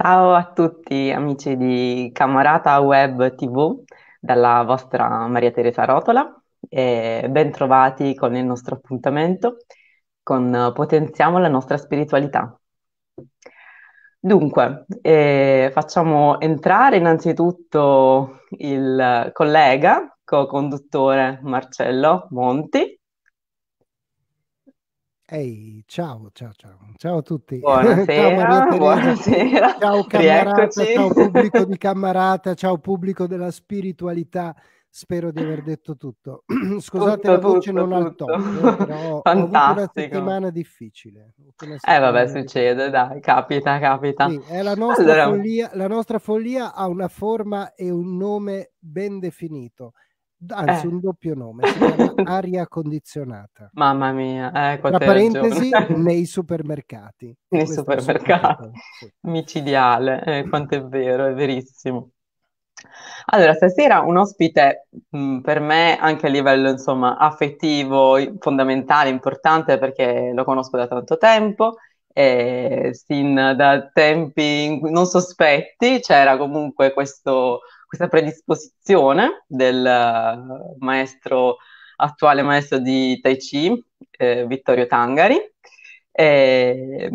Ciao a tutti amici di Camarata Web TV dalla vostra Maria Teresa Rotola e bentrovati con il nostro appuntamento con Potenziamo la nostra spiritualità. Dunque, eh, facciamo entrare innanzitutto il collega, co-conduttore Marcello Monti, Ehi, ciao, ciao, ciao. Ciao a tutti. Buonasera, ciao, buonasera. ciao camarata, ciao pubblico di Camarata, ciao pubblico della spiritualità. Spero di aver detto tutto. Scusate tutto, la voce tutto, non tutto. al top, però Fantastico. una settimana difficile. Una settimana eh vabbè, succede, dai, capita, capita. Sì, la, nostra allora... follia, la nostra follia ha una forma e un nome ben definito anzi eh. un doppio nome, si chiama aria condizionata. Mamma mia, eh, tra parentesi nei supermercati. Nei supermercati, sì. micidiale, eh, quanto è vero, è verissimo. Allora, stasera un ospite mh, mm, per me anche a livello insomma, affettivo fondamentale, importante perché lo conosco da tanto tempo, e sin da tempi non sospetti c'era comunque questo questa predisposizione del eh, maestro, attuale maestro di Tai Chi, eh, Vittorio Tangari. E,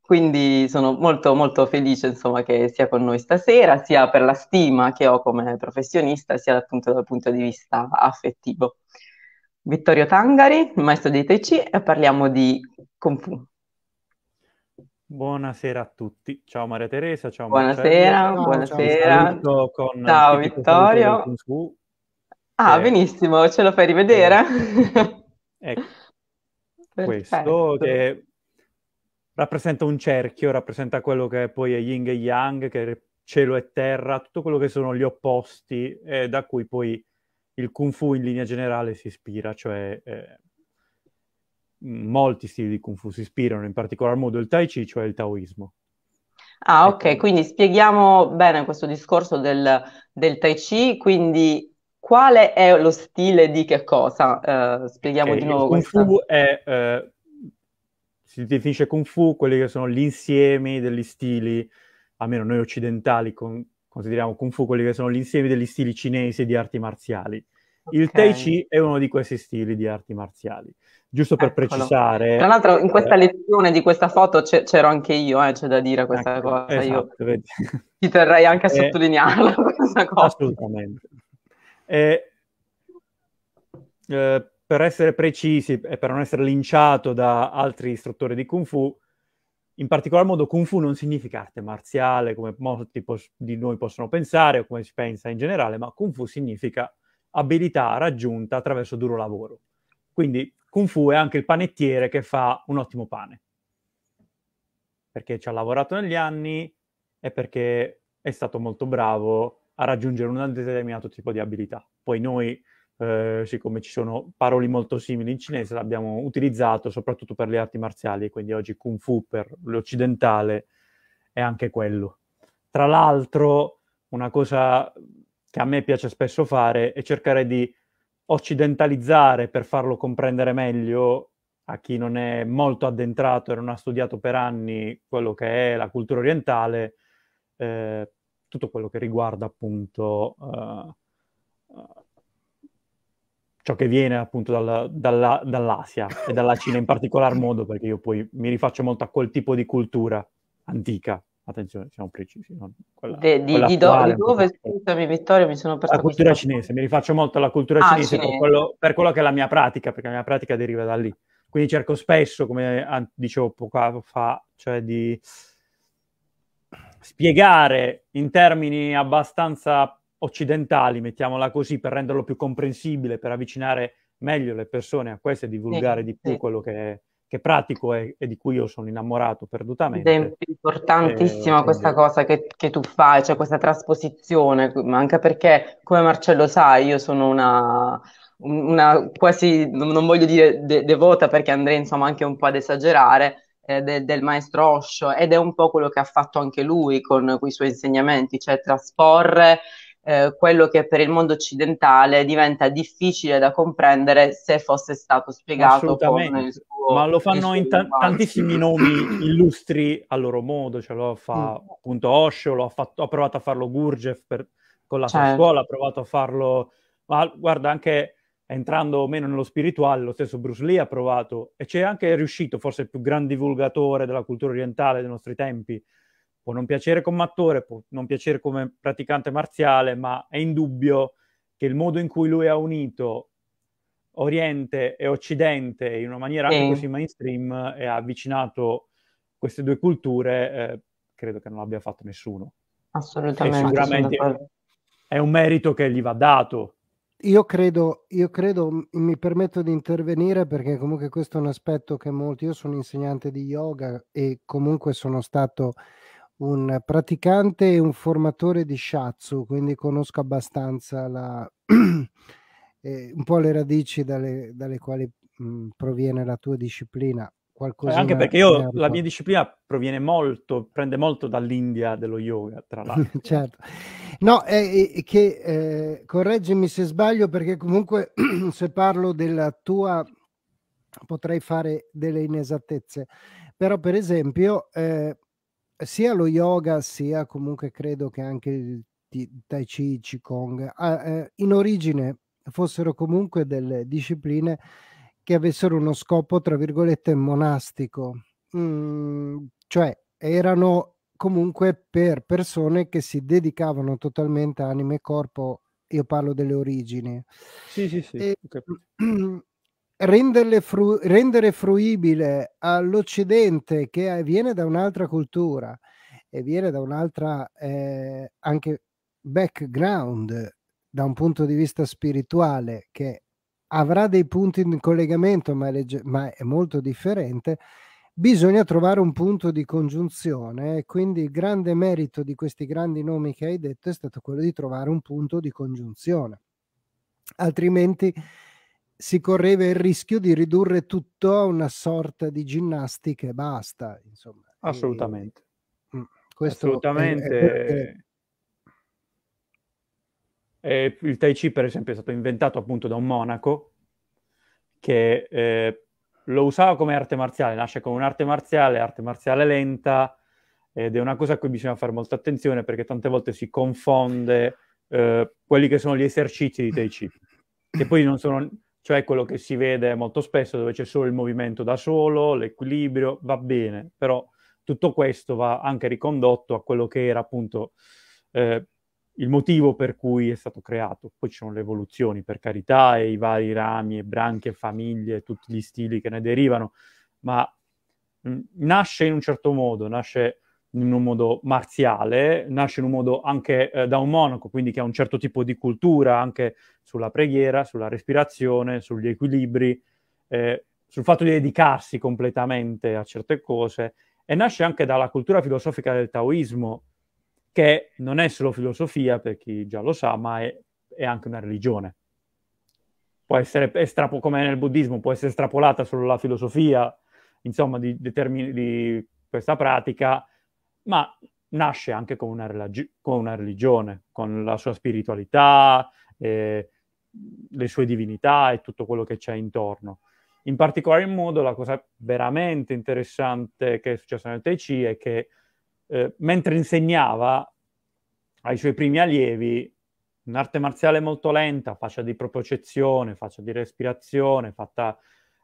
quindi sono molto molto felice insomma, che sia con noi stasera, sia per la stima che ho come professionista, sia appunto dal punto di vista affettivo. Vittorio Tangari, maestro di Tai Chi, e parliamo di Kung Fu. Buonasera a tutti. Ciao Maria Teresa, ciao Buonasera, Marcello. buonasera. Ciao, con ciao Vittorio. su, ah, eh, benissimo, ce lo fai rivedere. Eh, ecco. Questo che rappresenta un cerchio, rappresenta quello che poi è Ying e yang, che è cielo e terra, tutto quello che sono gli opposti, eh, da cui poi il kung fu in linea generale si ispira, cioè eh, molti stili di Kung Fu si ispirano, in particolar modo il Tai Chi, cioè il taoismo. Ah, ecco. ok, quindi spieghiamo bene questo discorso del, del Tai Chi, quindi quale è lo stile di che cosa? Uh, spieghiamo okay, di nuovo Kung questa. Fu è, uh, si definisce Kung Fu quelli che sono gli insiemi degli stili, almeno noi occidentali con, consideriamo Kung Fu quelli che sono gli insiemi degli stili cinesi di arti marziali. Okay. Il Tai Chi è uno di questi stili di arti marziali. Giusto per Eccolo. precisare. Tra l'altro, in questa eh, lezione di questa foto c'ero anche io, eh, c'è da dire ecco, questa ecco, cosa. Esatto, io vedi. ti terrei anche a eh, sottolinearla questa cosa. Assolutamente. E, eh, per essere precisi e per non essere linciato da altri istruttori di Kung Fu, in particolar modo Kung Fu non significa arte marziale come molti pos- di noi possono pensare o come si pensa in generale, ma Kung Fu significa abilità raggiunta attraverso duro lavoro. Quindi Kung Fu è anche il panettiere che fa un ottimo pane, perché ci ha lavorato negli anni e perché è stato molto bravo a raggiungere un determinato tipo di abilità. Poi noi, eh, siccome ci sono parole molto simili in cinese, l'abbiamo utilizzato soprattutto per le arti marziali, quindi oggi Kung Fu per l'occidentale è anche quello. Tra l'altro, una cosa che a me piace spesso fare, è cercare di occidentalizzare per farlo comprendere meglio a chi non è molto addentrato e non ha studiato per anni quello che è la cultura orientale, eh, tutto quello che riguarda appunto uh, ciò che viene appunto dalla, dalla, dall'Asia e dalla Cina in particolar modo, perché io poi mi rifaccio molto a quel tipo di cultura antica. Attenzione, siamo precisi. No? Quella, De, di, di, do, di, dove, scusami Vittorio, mi sono perso. La cultura questo. cinese, mi rifaccio molto alla cultura ah, cinese, cinese. Per, quello, per, quello, che è la mia pratica, perché la mia pratica deriva da lì. Quindi cerco spesso, come dicevo poco fa, cioè di spiegare in termini abbastanza occidentali, mettiamola così, per renderlo più comprensibile, per avvicinare meglio le persone a questo e divulgare sì, di più sì. quello che è che pratico e, e, di cui io sono innamorato perdutamente. Ed è importantissima eh, questa quindi... cosa che, che, tu fai, cioè questa trasposizione, anche perché come Marcello sai, io sono una, una quasi, non voglio dire de- devota perché andrei insomma anche un po' ad esagerare, eh, de- del maestro Osho ed è un po' quello che ha fatto anche lui con i suoi insegnamenti, cioè trasporre eh, quello che per il mondo occidentale diventa difficile da comprendere se fosse stato spiegato con il suo ma lo fanno in ta- tantissimi nomi illustri a loro modo cioè lo fa mm. appunto Osho lo ha, fatto, ha provato a farlo Gurgev per, con la certo. sua scuola ha provato a farlo ma guarda anche entrando meno nello spirituale lo stesso Bruce Lee ha provato e c'è anche riuscito forse il più gran divulgatore della cultura orientale dei nostri tempi può non piacere come attore, può non piacere come praticante marziale, ma è indubbio che il modo in cui lui ha unito Oriente e Occidente in una maniera anche così mainstream e ha avvicinato queste due culture, eh, credo che non l'abbia fatto nessuno. Assolutamente. E sicuramente è un merito che gli va dato. Io credo, io credo, mi permetto di intervenire perché comunque questo è un aspetto che molti, io sono insegnante di yoga e comunque sono stato un praticante e un formatore di shiatsu, quindi conosco abbastanza la, eh, un po' le radici dalle, dalle quali mh, mm, proviene la tua disciplina. Eh, Qualcosina Anche perché io, la mia disciplina proviene molto, prende molto dall'India dello yoga, tra l'altro. certo. No, è, eh, è che, eh, correggimi se sbaglio, perché comunque se parlo della tua potrei fare delle inesattezze. Però, per esempio, eh, sia lo yoga sia comunque credo che anche il Tai Chi, chi Qigong, eh, in origine fossero comunque delle discipline che avessero uno scopo, tra virgolette, monastico, mm, cioè erano comunque per persone che si dedicavano totalmente a anime e corpo, io parlo delle origini. Sì, sì, sì. E, okay. fru- rendere fruibile all'Occidente che viene da un'altra cultura e viene da un'altra eh, anche background da un punto di vista spirituale che avrà dei punti in collegamento ma è, legge- ma è molto differente, bisogna trovare un punto di congiunzione e quindi il grande merito di questi grandi nomi che hai detto è stato quello di trovare un punto di congiunzione. Altrimenti si correva il rischio di ridurre tutto a una sorta di ginnastica e basta. Insomma. Assolutamente. E, mm, questo Assolutamente. È, è perché... eh, il Tai Chi, per esempio, è stato inventato appunto da un monaco che eh, lo usava come arte marziale, nasce come un'arte marziale, arte marziale lenta, ed è una cosa a cui bisogna fare molta attenzione perché tante volte si confonde eh, quelli che sono gli esercizi di Tai Chi, che poi non sono cioè quello che si vede molto spesso dove c'è solo il movimento da solo, l'equilibrio, va bene, però tutto questo va anche ricondotto a quello che era appunto eh, il motivo per cui è stato creato. Poi ci sono le evoluzioni, per carità, e i vari rami e branche, famiglie, tutti gli stili che ne derivano, ma mh, nasce in un certo modo, nasce in un modo marziale, nasce in un modo anche eh, da un monaco, quindi che ha un certo tipo di cultura anche sulla preghiera, sulla respirazione, sugli equilibri, eh, sul fatto di dedicarsi completamente a certe cose e nasce anche dalla cultura filosofica del taoismo, che non è solo filosofia per chi già lo sa, ma è, è anche una religione. Può essere, estrapo- come nel buddismo, può essere estrapolata solo la filosofia, insomma, di, di, di questa pratica ma nasce anche con una, religi- con una religione, con la sua spiritualità, eh, le sue divinità e tutto quello che c'è intorno. In particolar modo la cosa veramente interessante che è successa nel Tai Chi è che eh, mentre insegnava ai suoi primi allievi un'arte marziale molto lenta, faccia di propocezione, faccia di respirazione, fatta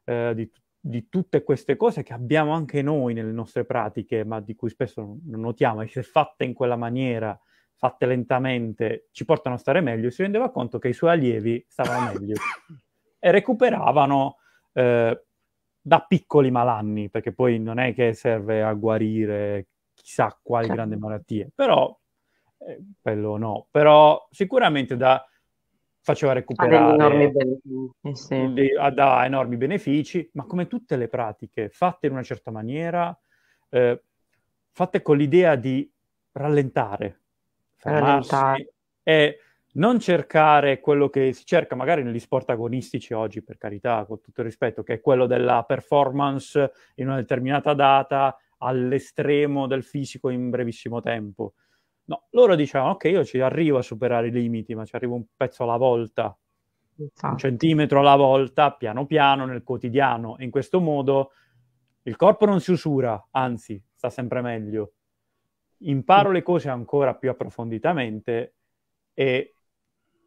eh, di di tutte queste cose che abbiamo anche noi nelle nostre pratiche, ma di cui spesso non notiamo, e se fatte in quella maniera, fatte lentamente, ci portano a stare meglio, si rendeva conto che i suoi allievi stavano meglio e recuperavano eh, da piccoli malanni, perché poi non è che serve a guarire chissà quali certo. grandi malattie, però eh, quello no, però sicuramente da faceva recuperare enormi benefici, de, da enormi benefici, ma come tutte le pratiche fatte in una certa maniera, eh, fatte con l'idea di rallentare, fermarsi rallentare. e non cercare quello che si cerca magari negli sport agonistici oggi, per carità, con tutto il rispetto, che è quello della performance in una determinata data all'estremo del fisico in brevissimo tempo. No, loro dicevano, ok, io ci arrivo a superare i limiti, ma ci arrivo un pezzo alla volta, un centimetro alla volta, piano piano, nel quotidiano. In questo modo il corpo non si usura, anzi, sta sempre meglio. Imparo mm. le cose ancora più approfonditamente e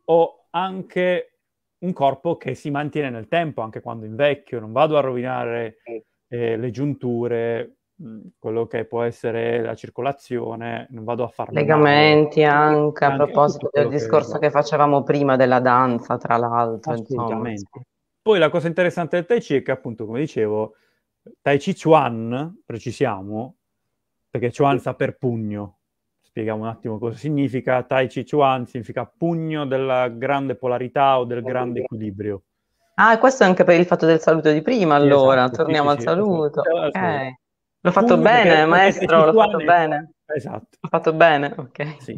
ho anche un corpo che si mantiene nel tempo, anche quando invecchio, non vado a rovinare eh, eh le giunture, Mm, quello che può essere la circolazione, non vado a farlo. Legamenti male. anche, a anche proposito del discorso che, che, facevamo prima della danza, tra l'altro. Poi la cosa interessante del Tai Chi è che appunto, come dicevo, Tai Chi Chuan, precisiamo, perché Chuan sta per pugno, spieghiamo un attimo cosa significa, Tai Chi Chuan significa pugno della grande polarità o del grande equilibrio. Ah, questo è anche per il fatto del saluto di prima, allora, esatto, torniamo sì, al esatto. saluto. Sì, sì. Okay. L'ho fatto bene, maestro, l'ho fatto bene. Esatto. L'ho fatto bene, ok. Sì,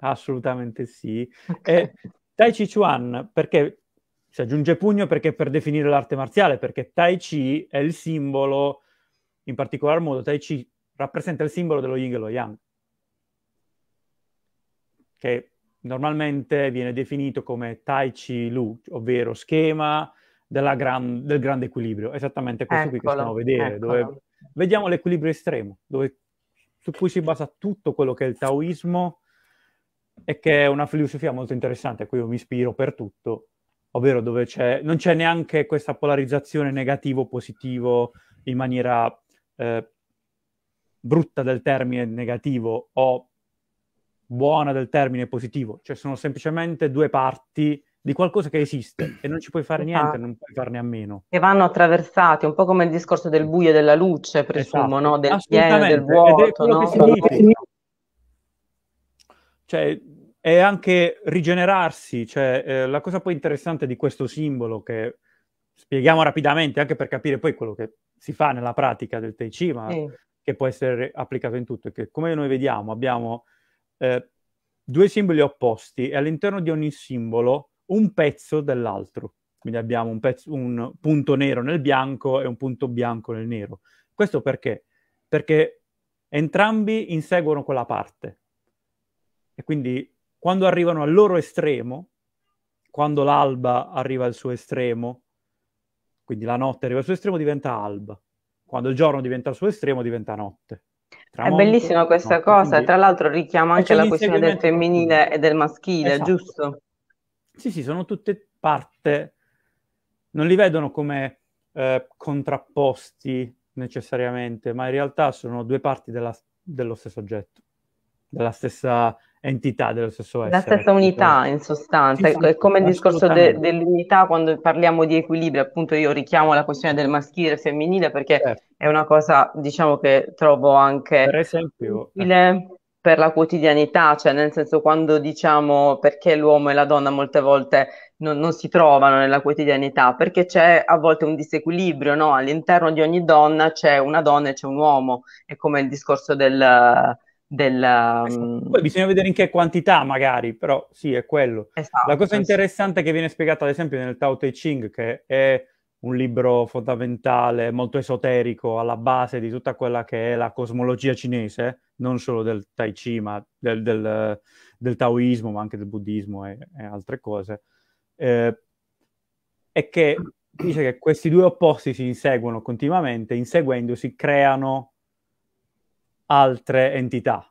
assolutamente sì. Okay. Eh, tai Chi Chuan, perché si aggiunge pugno perché per definire l'arte marziale, perché Tai Chi è il simbolo, in particolar modo Tai Chi rappresenta il simbolo dello Yin e lo Yang, che normalmente viene definito come Tai Chi Lu, ovvero schema gran, del grande equilibrio, esattamente questo eccolo, qui che stiamo a vedere, eccolo. dove Vediamo l'equilibrio estremo, dove, su cui si basa tutto quello che è il taoismo e che è una filosofia molto interessante a cui io mi ispiro per tutto, ovvero dove c'è, non c'è neanche questa polarizzazione negativo-positivo in maniera eh, brutta del termine negativo o buona del termine positivo, cioè sono semplicemente due parti di qualcosa che esiste e non ci puoi fare niente, non puoi farne a meno. Che vanno attraversati, un po' come il discorso del buio e della luce, presumo, esatto. no? del pieno, del vuoto. No? Cioè, è anche rigenerarsi, cioè, eh, la cosa poi interessante di questo simbolo che spieghiamo rapidamente anche per capire poi quello che si fa nella pratica del Tai Chi, ma sì. che può essere applicato in tutto, è che come noi vediamo abbiamo eh, due simboli opposti e all'interno di ogni simbolo un pezzo dell'altro. Quindi abbiamo un, pezzo, un punto nero nel bianco e un punto bianco nel nero. Questo perché? Perché entrambi inseguono quella parte. E quindi quando arrivano al loro estremo, quando l'alba arriva al suo estremo, quindi la notte arriva al suo estremo, diventa alba. Quando il giorno diventa al suo estremo, diventa notte. Tramonto, è bellissima questa notte, cosa, quindi... tra l'altro richiama anche la questione del femminile e del maschile, esatto. giusto? Sì, sì, sono tutte parte, non li vedono come eh, contrapposti necessariamente, ma in realtà sono due parti della, dello stesso oggetto, della stessa entità, dello stesso essere. La stessa unità, cioè. in sostanza, esatto, è come il discorso de- dell'unità quando parliamo di equilibrio, appunto io richiamo la questione del maschile e femminile perché certo. è una cosa, diciamo, che trovo anche... Per esempio... Utile. Eh per la quotidianità, cioè nel senso quando diciamo perché l'uomo e la donna molte volte non, non si trovano nella quotidianità, perché c'è a volte un disequilibrio, no? all'interno di ogni donna c'è una donna e c'è un uomo, è come il discorso del... del eh um... Poi bisogna vedere in che quantità magari, però sì, è quello. Esatto, la cosa interessante sì. che viene spiegata ad esempio nel Tao Te Ching, che è un libro fondamentale, molto esoterico, alla base di tutta quella che è la cosmologia cinese, non solo del Tai Chi, ma del, del, del taoismo, ma anche del buddismo e, e altre cose, eh, è che dice che questi due opposti si inseguono continuamente, inseguendosi creano altre entità.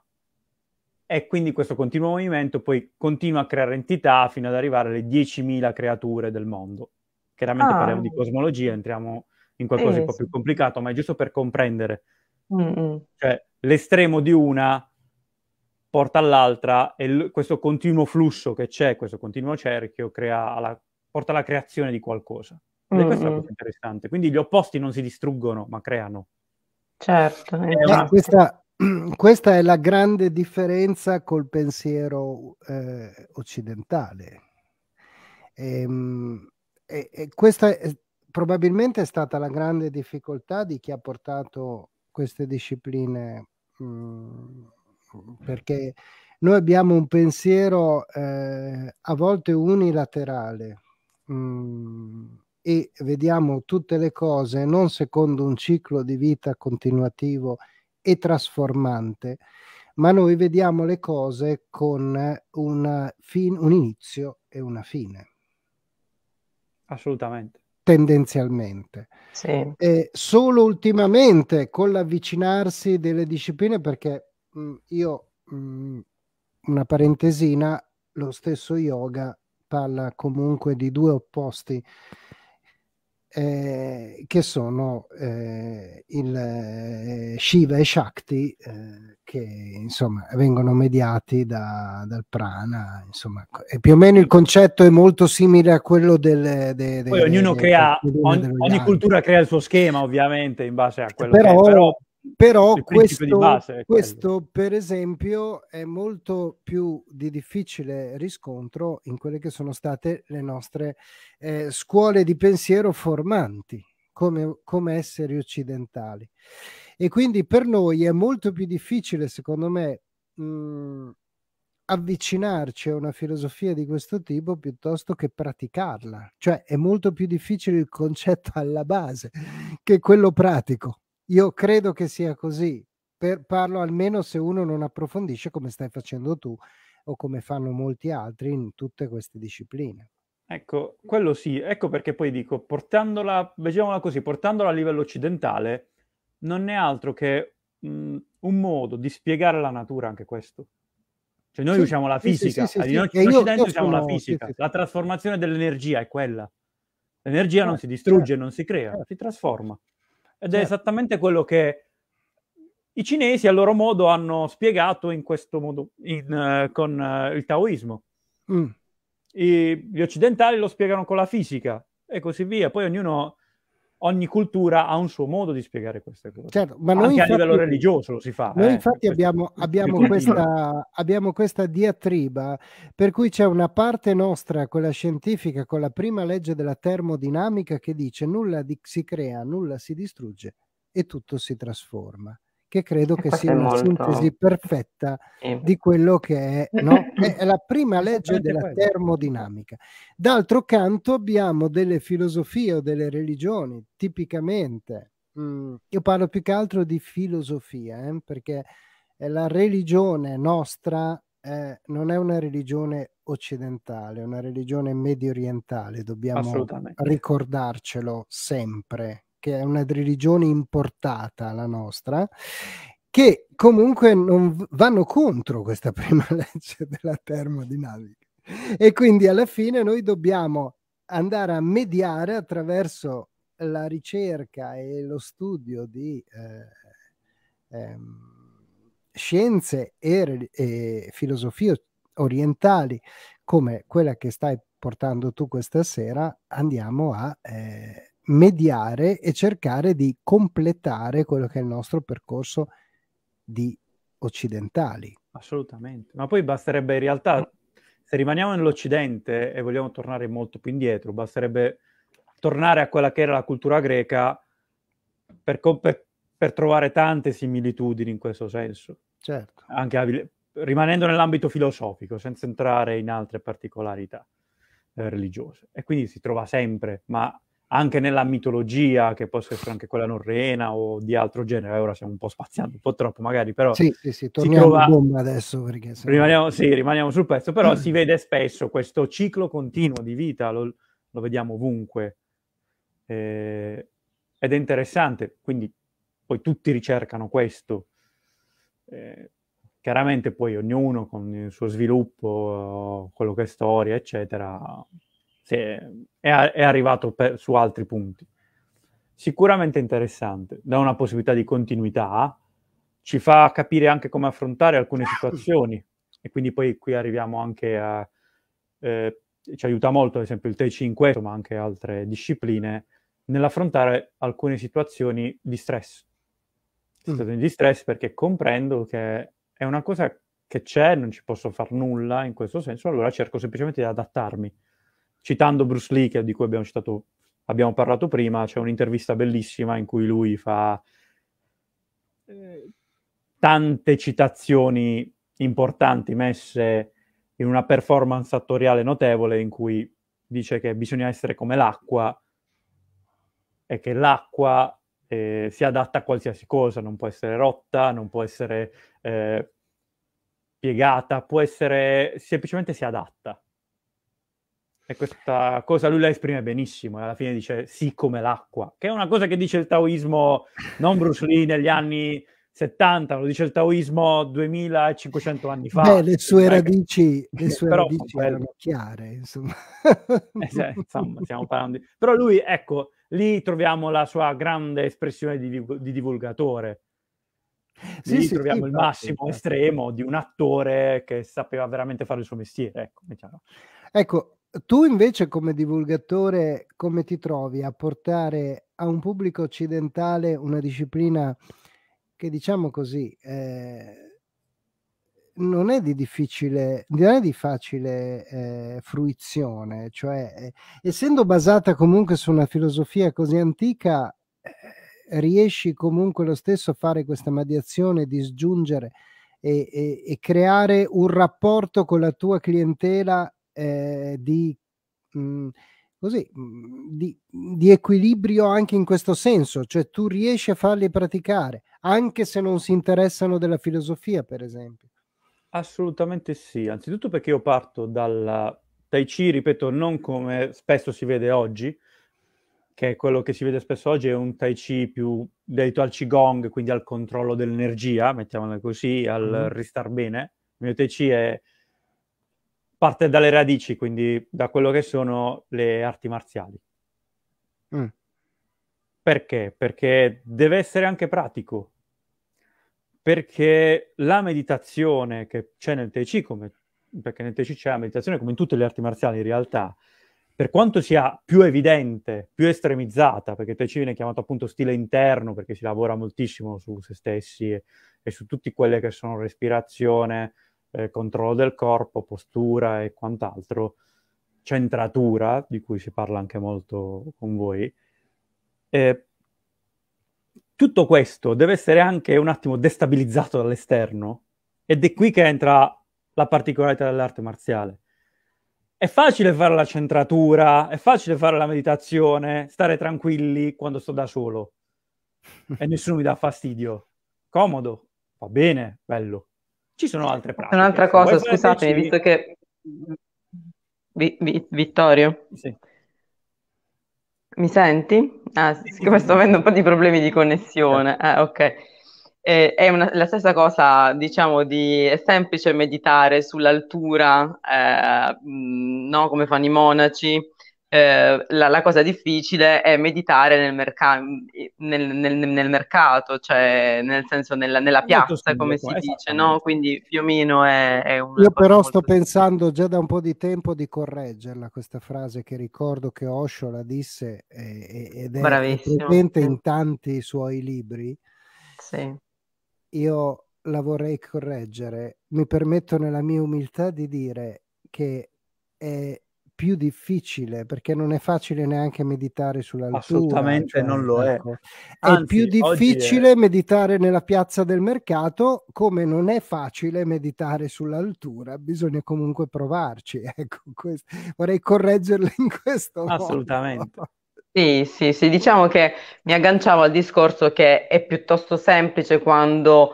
E quindi questo continuo movimento poi continua a creare entità fino ad arrivare alle 10.000 creature del mondo Chiaramente ah. parliamo di cosmologia, entriamo in qualcosa eh, di un po' più complicato, ma è giusto per comprendere. Mm, mm. Cioè, l'estremo di una porta all'altra e l- questo continuo flusso che c'è, questo continuo cerchio, alla- porta alla creazione di qualcosa. Ed è mm, questa la cosa interessante. Quindi gli opposti non si distruggono, ma creano. Certo. Una... Eh, esatto. Questa, questa, è la grande differenza col pensiero eh, occidentale. Ehm, e, e questa è, probabilmente è stata la grande difficoltà di chi ha portato queste discipline, mh, mm, perché noi abbiamo un pensiero eh, a volte unilaterale mh, mm, e vediamo tutte le cose non secondo un ciclo di vita continuativo e trasformante, ma noi vediamo le cose con una fin- un inizio e una fine. Assolutamente. Tendenzialmente. Sì. E solo ultimamente con l'avvicinarsi delle discipline, perché mh, mm, io, mh, mm, una parentesina, lo stesso yoga parla comunque di due opposti eh, che sono eh, il eh, Shiva e Shakti eh, che insomma vengono mediati da, dal prana insomma più o meno il concetto è molto simile a quello del de, de, poi ognuno crea ogni, ogni cultura crea il suo schema ovviamente in base a quello però, che è, però però questo, questo per esempio è molto più di difficile riscontro in quelle che sono state le nostre eh, scuole di pensiero formanti come, come esseri occidentali e quindi per noi è molto più difficile secondo me mh, mm, avvicinarci a una filosofia di questo tipo piuttosto che praticarla cioè è molto più difficile il concetto alla base che quello pratico io credo che sia così, per, parlo almeno se uno non approfondisce come stai facendo tu o come fanno molti altri in tutte queste discipline. Ecco, quello sì, ecco perché poi dico, portandola, vediamola così, portandola a livello occidentale, non è altro che mh, mhmm, un modo di spiegare la natura anche questo. Cioè noi sì, usiamo la fisica, sì, sì, in Occidente io, io usiamo sono, la fisica, la trasformazione dell'energia è quella. L'energia non eh, si distrugge, certo. non si crea, eh. si trasforma. Ed è eh. esattamente quello che i cinesi a loro modo hanno spiegato in questo modo in, uh, con uh, il taoismo. Mm. I, gli occidentali lo spiegano con la fisica e così via. Poi ognuno ogni cultura ha un suo modo di spiegare queste cose. Certo, ma Anche infatti, a livello religioso lo si fa. Noi eh, infatti abbiamo, abbiamo, questa, abbiamo, questa, diatriba per cui c'è una parte nostra, quella scientifica, con la prima legge della termodinamica che dice nulla di, si crea, nulla si distrugge e tutto si trasforma che credo e eh, che sia una molto... sintesi perfetta sì. di quello che è, no? è la prima legge della termodinamica. D'altro canto abbiamo delle filosofie o delle religioni, tipicamente, mh, mm, io parlo più che altro di filosofia, eh, perché la religione nostra eh, non è una religione occidentale, è una religione medio orientale, dobbiamo ricordarcelo sempre che è una religione importata, la nostra, che comunque non vanno contro questa prima legge della termodinamica. E quindi alla fine noi dobbiamo andare a mediare attraverso la ricerca e lo studio di eh, eh, scienze e, e filosofie orientali come quella che stai portando tu questa sera, andiamo a eh, mediare e cercare di completare quello che è il nostro percorso di occidentali. Assolutamente, ma poi basterebbe in realtà, mm. se rimaniamo nell'Occidente e vogliamo tornare molto più indietro, basterebbe tornare a quella che era la cultura greca per, per, per trovare tante similitudini in questo senso. Certo. Anche rimanendo nell'ambito filosofico, senza entrare in altre particolarità eh, religiose. E quindi si trova sempre, ma anche nella mitologia, che possa essere anche quella norrena o di altro genere, ora siamo un po' spaziando, un po' troppo magari, però... Sì, sì, sì, torniamo trova... bomba adesso perché... Se... Rimaniamo, sì, rimaniamo sul pezzo, però mm. si vede spesso questo ciclo continuo di vita, lo, lo vediamo ovunque, eh, ed è interessante, quindi poi tutti ricercano questo. Eh, chiaramente poi ognuno con il suo sviluppo, quello che è storia, eccetera, è, è, arrivato per, su altri punti. Sicuramente interessante, dà una possibilità di continuità, ci fa capire anche come affrontare alcune certo. situazioni e quindi poi qui arriviamo anche a... Eh, ci aiuta molto ad esempio il Tai 5, ma anche altre discipline, nell'affrontare alcune situazioni di stress. Mm. Situazioni mm. di stress perché comprendo che è una cosa che c'è, non ci posso fare nulla in questo senso, allora cerco semplicemente di adattarmi citando Bruce Lee, che, di cui abbiamo, citato, abbiamo parlato prima, c'è un'intervista bellissima in cui lui fa eh, tante citazioni importanti messe in una performance attoriale notevole in cui dice che bisogna essere come l'acqua e che l'acqua eh, si adatta a qualsiasi cosa, non può essere rotta, non può essere eh, piegata, può essere semplicemente si adatta. E questa cosa lui la esprime benissimo, e alla fine dice sì come l'acqua, che è una cosa che dice il taoismo, non Bruce Lee negli anni 70, lo dice il taoismo 2500 anni fa. Beh, le sue radici, che... le sue Però, radici erano chiare, insomma. Eh, se, insomma, stiamo parlando di... Però lui, ecco, lì troviamo la sua grande espressione di, di divulgatore. Sì, lì sì, troviamo sì, il massimo estremo di un attore che sapeva veramente fare il suo mestiere, ecco, diciamo. Ecco, tu invece come divulgatore come ti trovi a portare a un pubblico occidentale una disciplina che diciamo così eh, non è di difficile, non è di facile eh, fruizione, cioè eh, essendo basata comunque su una filosofia così antica eh, riesci comunque lo stesso a fare questa mediazione, disgiungere e, e, e creare un rapporto con la tua clientela eh, di, mh, mm, così, mh, mm, di, di equilibrio anche in questo senso, cioè tu riesci a farli praticare, anche se non si interessano della filosofia, per esempio. Assolutamente sì, anzitutto perché io parto dal Tai Chi, ripeto, non come spesso si vede oggi, che è quello che si vede spesso oggi, è un Tai Chi più dedito al Qigong, quindi al controllo dell'energia, mettiamola così, al mm ristar bene. Il mio Tai Chi è parte dalle radici, quindi da quello che sono le arti marziali. Mm. Perché? Perché deve essere anche pratico. Perché la meditazione che c'è nel Tai Chi, come, perché nel Tai Chi c'è la meditazione come in tutte le arti marziali in realtà, per quanto sia più evidente, più estremizzata, perché Tai Chi viene chiamato appunto stile interno, perché si lavora moltissimo su se stessi e, e su tutte quelle che sono respirazione, eh, controllo del corpo, postura e quant'altro, centratura, di cui si parla anche molto con voi. Eh, tutto questo deve essere anche un attimo destabilizzato dall'esterno ed è qui che entra la particolarità dell'arte marziale. È facile fare la centratura, è facile fare la meditazione, stare tranquilli quando sto da solo e nessuno mi dà fastidio. Comodo, va bene, bello. Ci sono altre pratiche. Un'altra cosa, Vuoi scusatemi, visto che... Vi, vi, Vittorio? Sì. Mi senti? Ah, siccome sto avendo un po' di problemi di connessione. Certo. Ah, ok. Eh, è una, la stessa cosa, diciamo, di, è semplice meditare sull'altura, eh, no, come fanno i monaci, eh, la, la, cosa difficile è meditare nel, merca- nel, nel, nel mercato, cioè nel senso nella, nella piazza, come si dice, esatto, no? Quindi Fiumino è, è un... Io però sto pensando già da un po' di tempo di correggerla questa frase che ricordo che Osho la disse eh, ed è presente in tanti suoi libri. Sì. Io la vorrei correggere. Mi permetto nella mia umiltà di dire che è più difficile perché non è facile neanche meditare sull'altura. Assolutamente cioè, non lo ecco. è. Anzi, è più difficile è... meditare nella piazza del mercato come non è facile meditare sull'altura, bisogna comunque provarci. Ecco, questo. vorrei correggerle in questo. Assolutamente. Modo. Sì, sì, sì, diciamo che mi agganciavo al discorso che è piuttosto semplice quando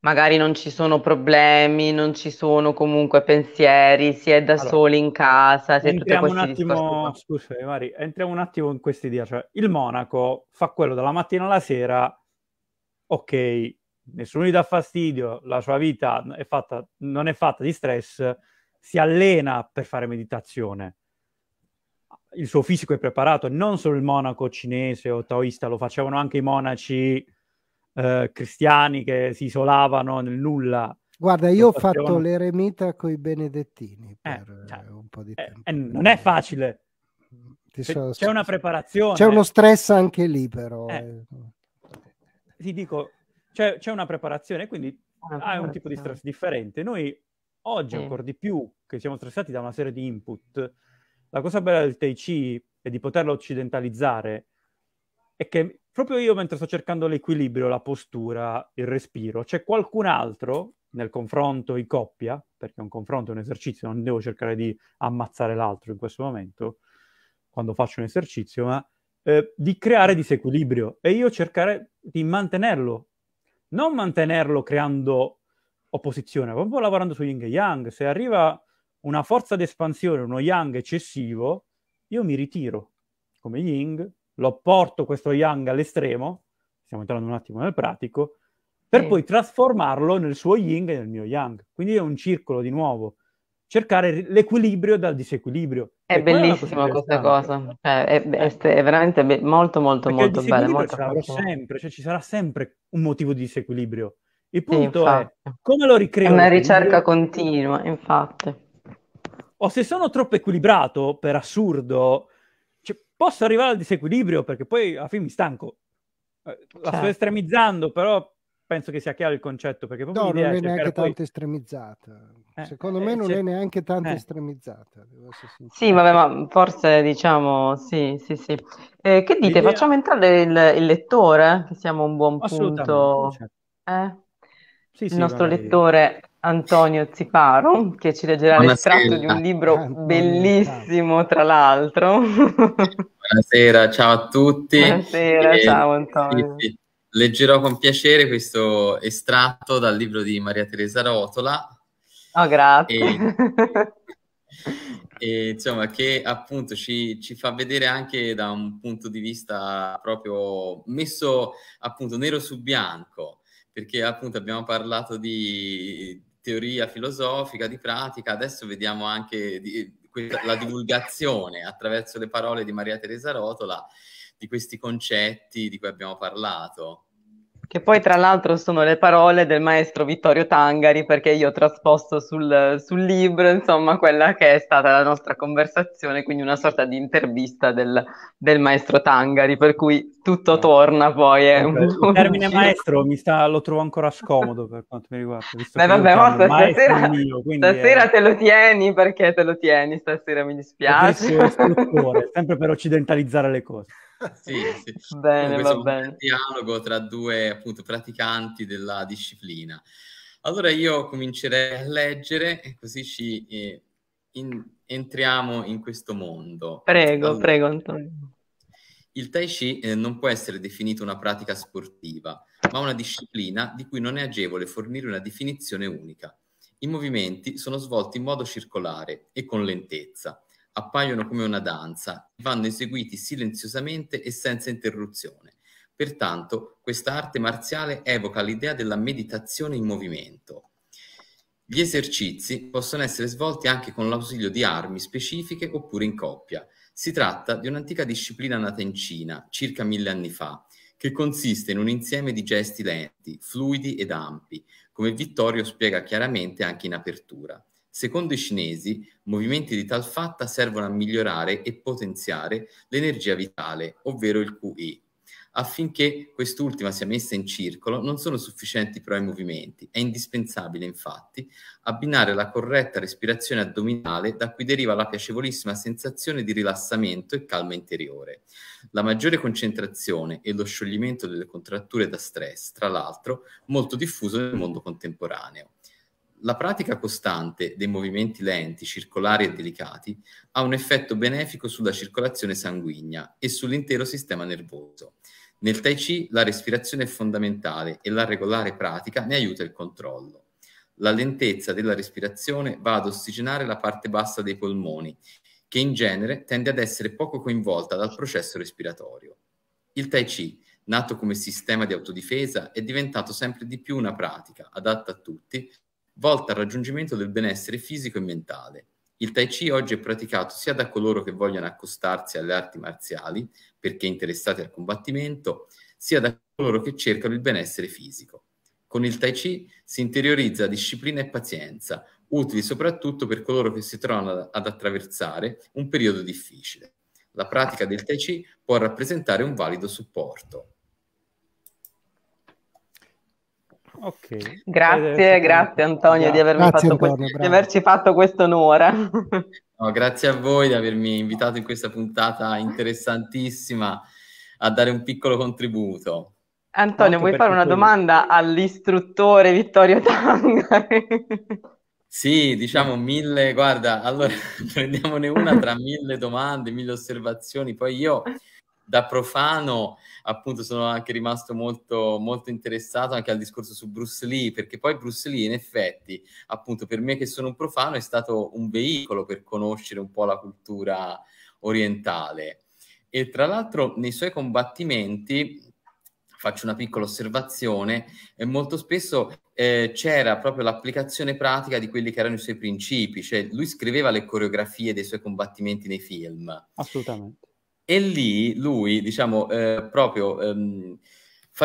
magari non ci sono problemi, non ci sono comunque pensieri, si è da allora, soli in casa, si è un attimo, scusami Mari, entriamo un attimo in questa idea, cioè il monaco fa quello dalla mattina alla sera, ok, nessuno gli dà fastidio, la sua vita è fatta, non è fatta di stress, si allena per fare meditazione. Il suo fisico è preparato, non solo il monaco cinese o taoista, lo facevano anche i monaci eh, cristiani che si isolavano nel nulla. Guarda, io ho fatto l'eremita con i benedettini eh, per cioè, eh, cioè, un po' di eh, tempo. Eh, non è facile. So, c'è una preparazione. C'è uno stress anche lì, però. Ti eh. dico, c'è, c'è una preparazione, quindi hai un tipo di stress differente. Noi oggi ancora di più, che siamo stressati da una serie di input, la cosa bella del Tai Chi e di poterlo occidentalizzare è che proprio io mentre sto cercando l'equilibrio, la postura, il respiro, c'è qualcun altro nel confronto in coppia, perché un confronto è un esercizio, non devo cercare di ammazzare l'altro in questo momento, quando faccio un esercizio, ma eh, di creare disequilibrio e io cercare di mantenerlo, non mantenerlo creando opposizione, proprio lavorando su yin e yang, se arriva una forza d'espansione, uno yang eccessivo, io mi ritiro come yin, lo porto questo Yang all'estremo, stiamo entrando un attimo nel pratico, per sì. poi trasformarlo nel suo Ying e nel mio Yang. Quindi è un circolo di nuovo. Cercare l'equilibrio dal disequilibrio. È e bellissima questa cosa, cioè, è, è, eh. è, veramente be- molto molto Perché molto bella. Molto sempre, cioè, ci sarà sempre un motivo di disequilibrio. Il punto sì, è come lo ricreo. È una ricerca continua, infatti. O se sono troppo equilibrato, per assurdo, posso arrivare al disequilibrio perché poi alla fine mi stanco. Eh, la certo. sto estremizzando, però penso che sia chiaro il concetto. Perché no, non è neanche poi... tanto estremizzata. Eh, Secondo eh, me non c'è... è neanche tanto eh. estremizzata. Sì, vabbè, ma forse diciamo sì, sì, sì. Eh, che dite? L'idea... Facciamo entrare il, il, lettore, che siamo un buon punto. Certo. Eh? Sì, sì, il nostro lettore. Antonio Ziparo, che ci leggerà Buonasera. l'estratto di un libro eh, bellissimo, tra l'altro. Buonasera, ciao a tutti. Buonasera, e, eh, ciao Antonio. Sì, sì. Leggerò con piacere questo estratto dal libro di Maria Teresa Rotola. Oh, grazie. E, e, insomma, che appunto ci, ci fa vedere anche da un punto di vista proprio messo appunto nero su bianco perché appunto abbiamo parlato di, teoria filosofica, di pratica, adesso vediamo anche di, questa, la divulgazione attraverso le parole di Maria Teresa Rotola di questi concetti di cui abbiamo parlato. Che poi tra l'altro sono le parole del maestro Vittorio Tangari, perché io ho trasposto sul, sul libro, insomma, quella che è stata la nostra conversazione, quindi una sorta di intervista del, del maestro Tangari, per cui tutto torna poi. Eh. Okay. Il termine maestro sta, lo trovo ancora scomodo per quanto mi riguarda. Beh, vabbè, ma stasera, mio, stasera è... te lo tieni perché te lo tieni, stasera mi dispiace. sempre per occidentalizzare le cose sì, sì. Bene, va bene. Un dialogo tra due appunto praticanti della disciplina. Allora io comincerei a leggere e così ci eh, in, entriamo in questo mondo. Prego, allora, prego Antonio. Il Tai Chi eh, non può essere definito una pratica sportiva, ma una disciplina di cui non è agevole fornire una definizione unica. I movimenti sono svolti in modo circolare e con lentezza appaiono come una danza, vanno eseguiti silenziosamente e senza interruzione. Pertanto, questa arte marziale evoca l'idea della meditazione in movimento. Gli esercizi possono essere svolti anche con l'ausilio di armi specifiche oppure in coppia. Si tratta di un'antica disciplina nata in Cina circa mille anni fa, che consiste in un insieme di gesti lenti, fluidi ed ampi, come Vittorio spiega chiaramente anche in apertura. Secondo i cinesi, movimenti di tal fatta servono a migliorare e potenziare l'energia vitale, ovvero il QI. Affinché quest'ultima sia messa in circolo non sono sufficienti però i movimenti, è indispensabile infatti abbinare la corretta respirazione addominale da cui deriva la piacevolissima sensazione di rilassamento e calma interiore. La maggiore concentrazione e lo scioglimento delle contratture da stress, tra l'altro, molto diffuso nel mondo contemporaneo la pratica costante dei movimenti lenti, circolari e delicati ha un effetto benefico sulla circolazione sanguigna e sull'intero sistema nervoso. Nel Tai Chi la respirazione è fondamentale e la regolare pratica ne aiuta il controllo. La lentezza della respirazione va ad ossigenare la parte bassa dei polmoni, che in genere tende ad essere poco coinvolta dal processo respiratorio. Il Tai Chi nato come sistema di autodifesa, è diventato sempre di più una pratica adatta a tutti volta al raggiungimento del benessere fisico e mentale. Il Tai Chi oggi è praticato sia da coloro che vogliono accostarsi alle arti marziali, perché interessati al combattimento, sia da coloro che cercano il benessere fisico. Con il Tai Chi si interiorizza disciplina e pazienza, utili soprattutto per coloro che si trovano ad, attraversare un periodo difficile. La pratica del Tai Chi può rappresentare un valido supporto. Ok. Grazie, eh, grazie Antonio, di, avermi grazie fatto Antonio, que- di averci fatto questo onore. No, grazie a voi di avermi invitato in questa puntata interessantissima a dare un piccolo contributo. Antonio, Molto vuoi fare una domanda all'istruttore Vittorio Tanga? Sì, diciamo mille, guarda, allora prendiamone una tra mille domande, mille osservazioni, poi io da profano appunto sono anche rimasto molto, molto interessato anche al discorso su Bruce Lee, perché poi Bruce Lee in effetti, appunto per me che sono un profano, è stato un veicolo per conoscere un po' la cultura orientale. E tra l'altro nei suoi combattimenti, faccio una piccola osservazione, eh, molto spesso eh, c'era proprio l'applicazione pratica di quelli che erano i suoi principi, cioè lui scriveva le coreografie dei suoi combattimenti nei film. Assolutamente e lì lui, diciamo, eh, proprio ehm,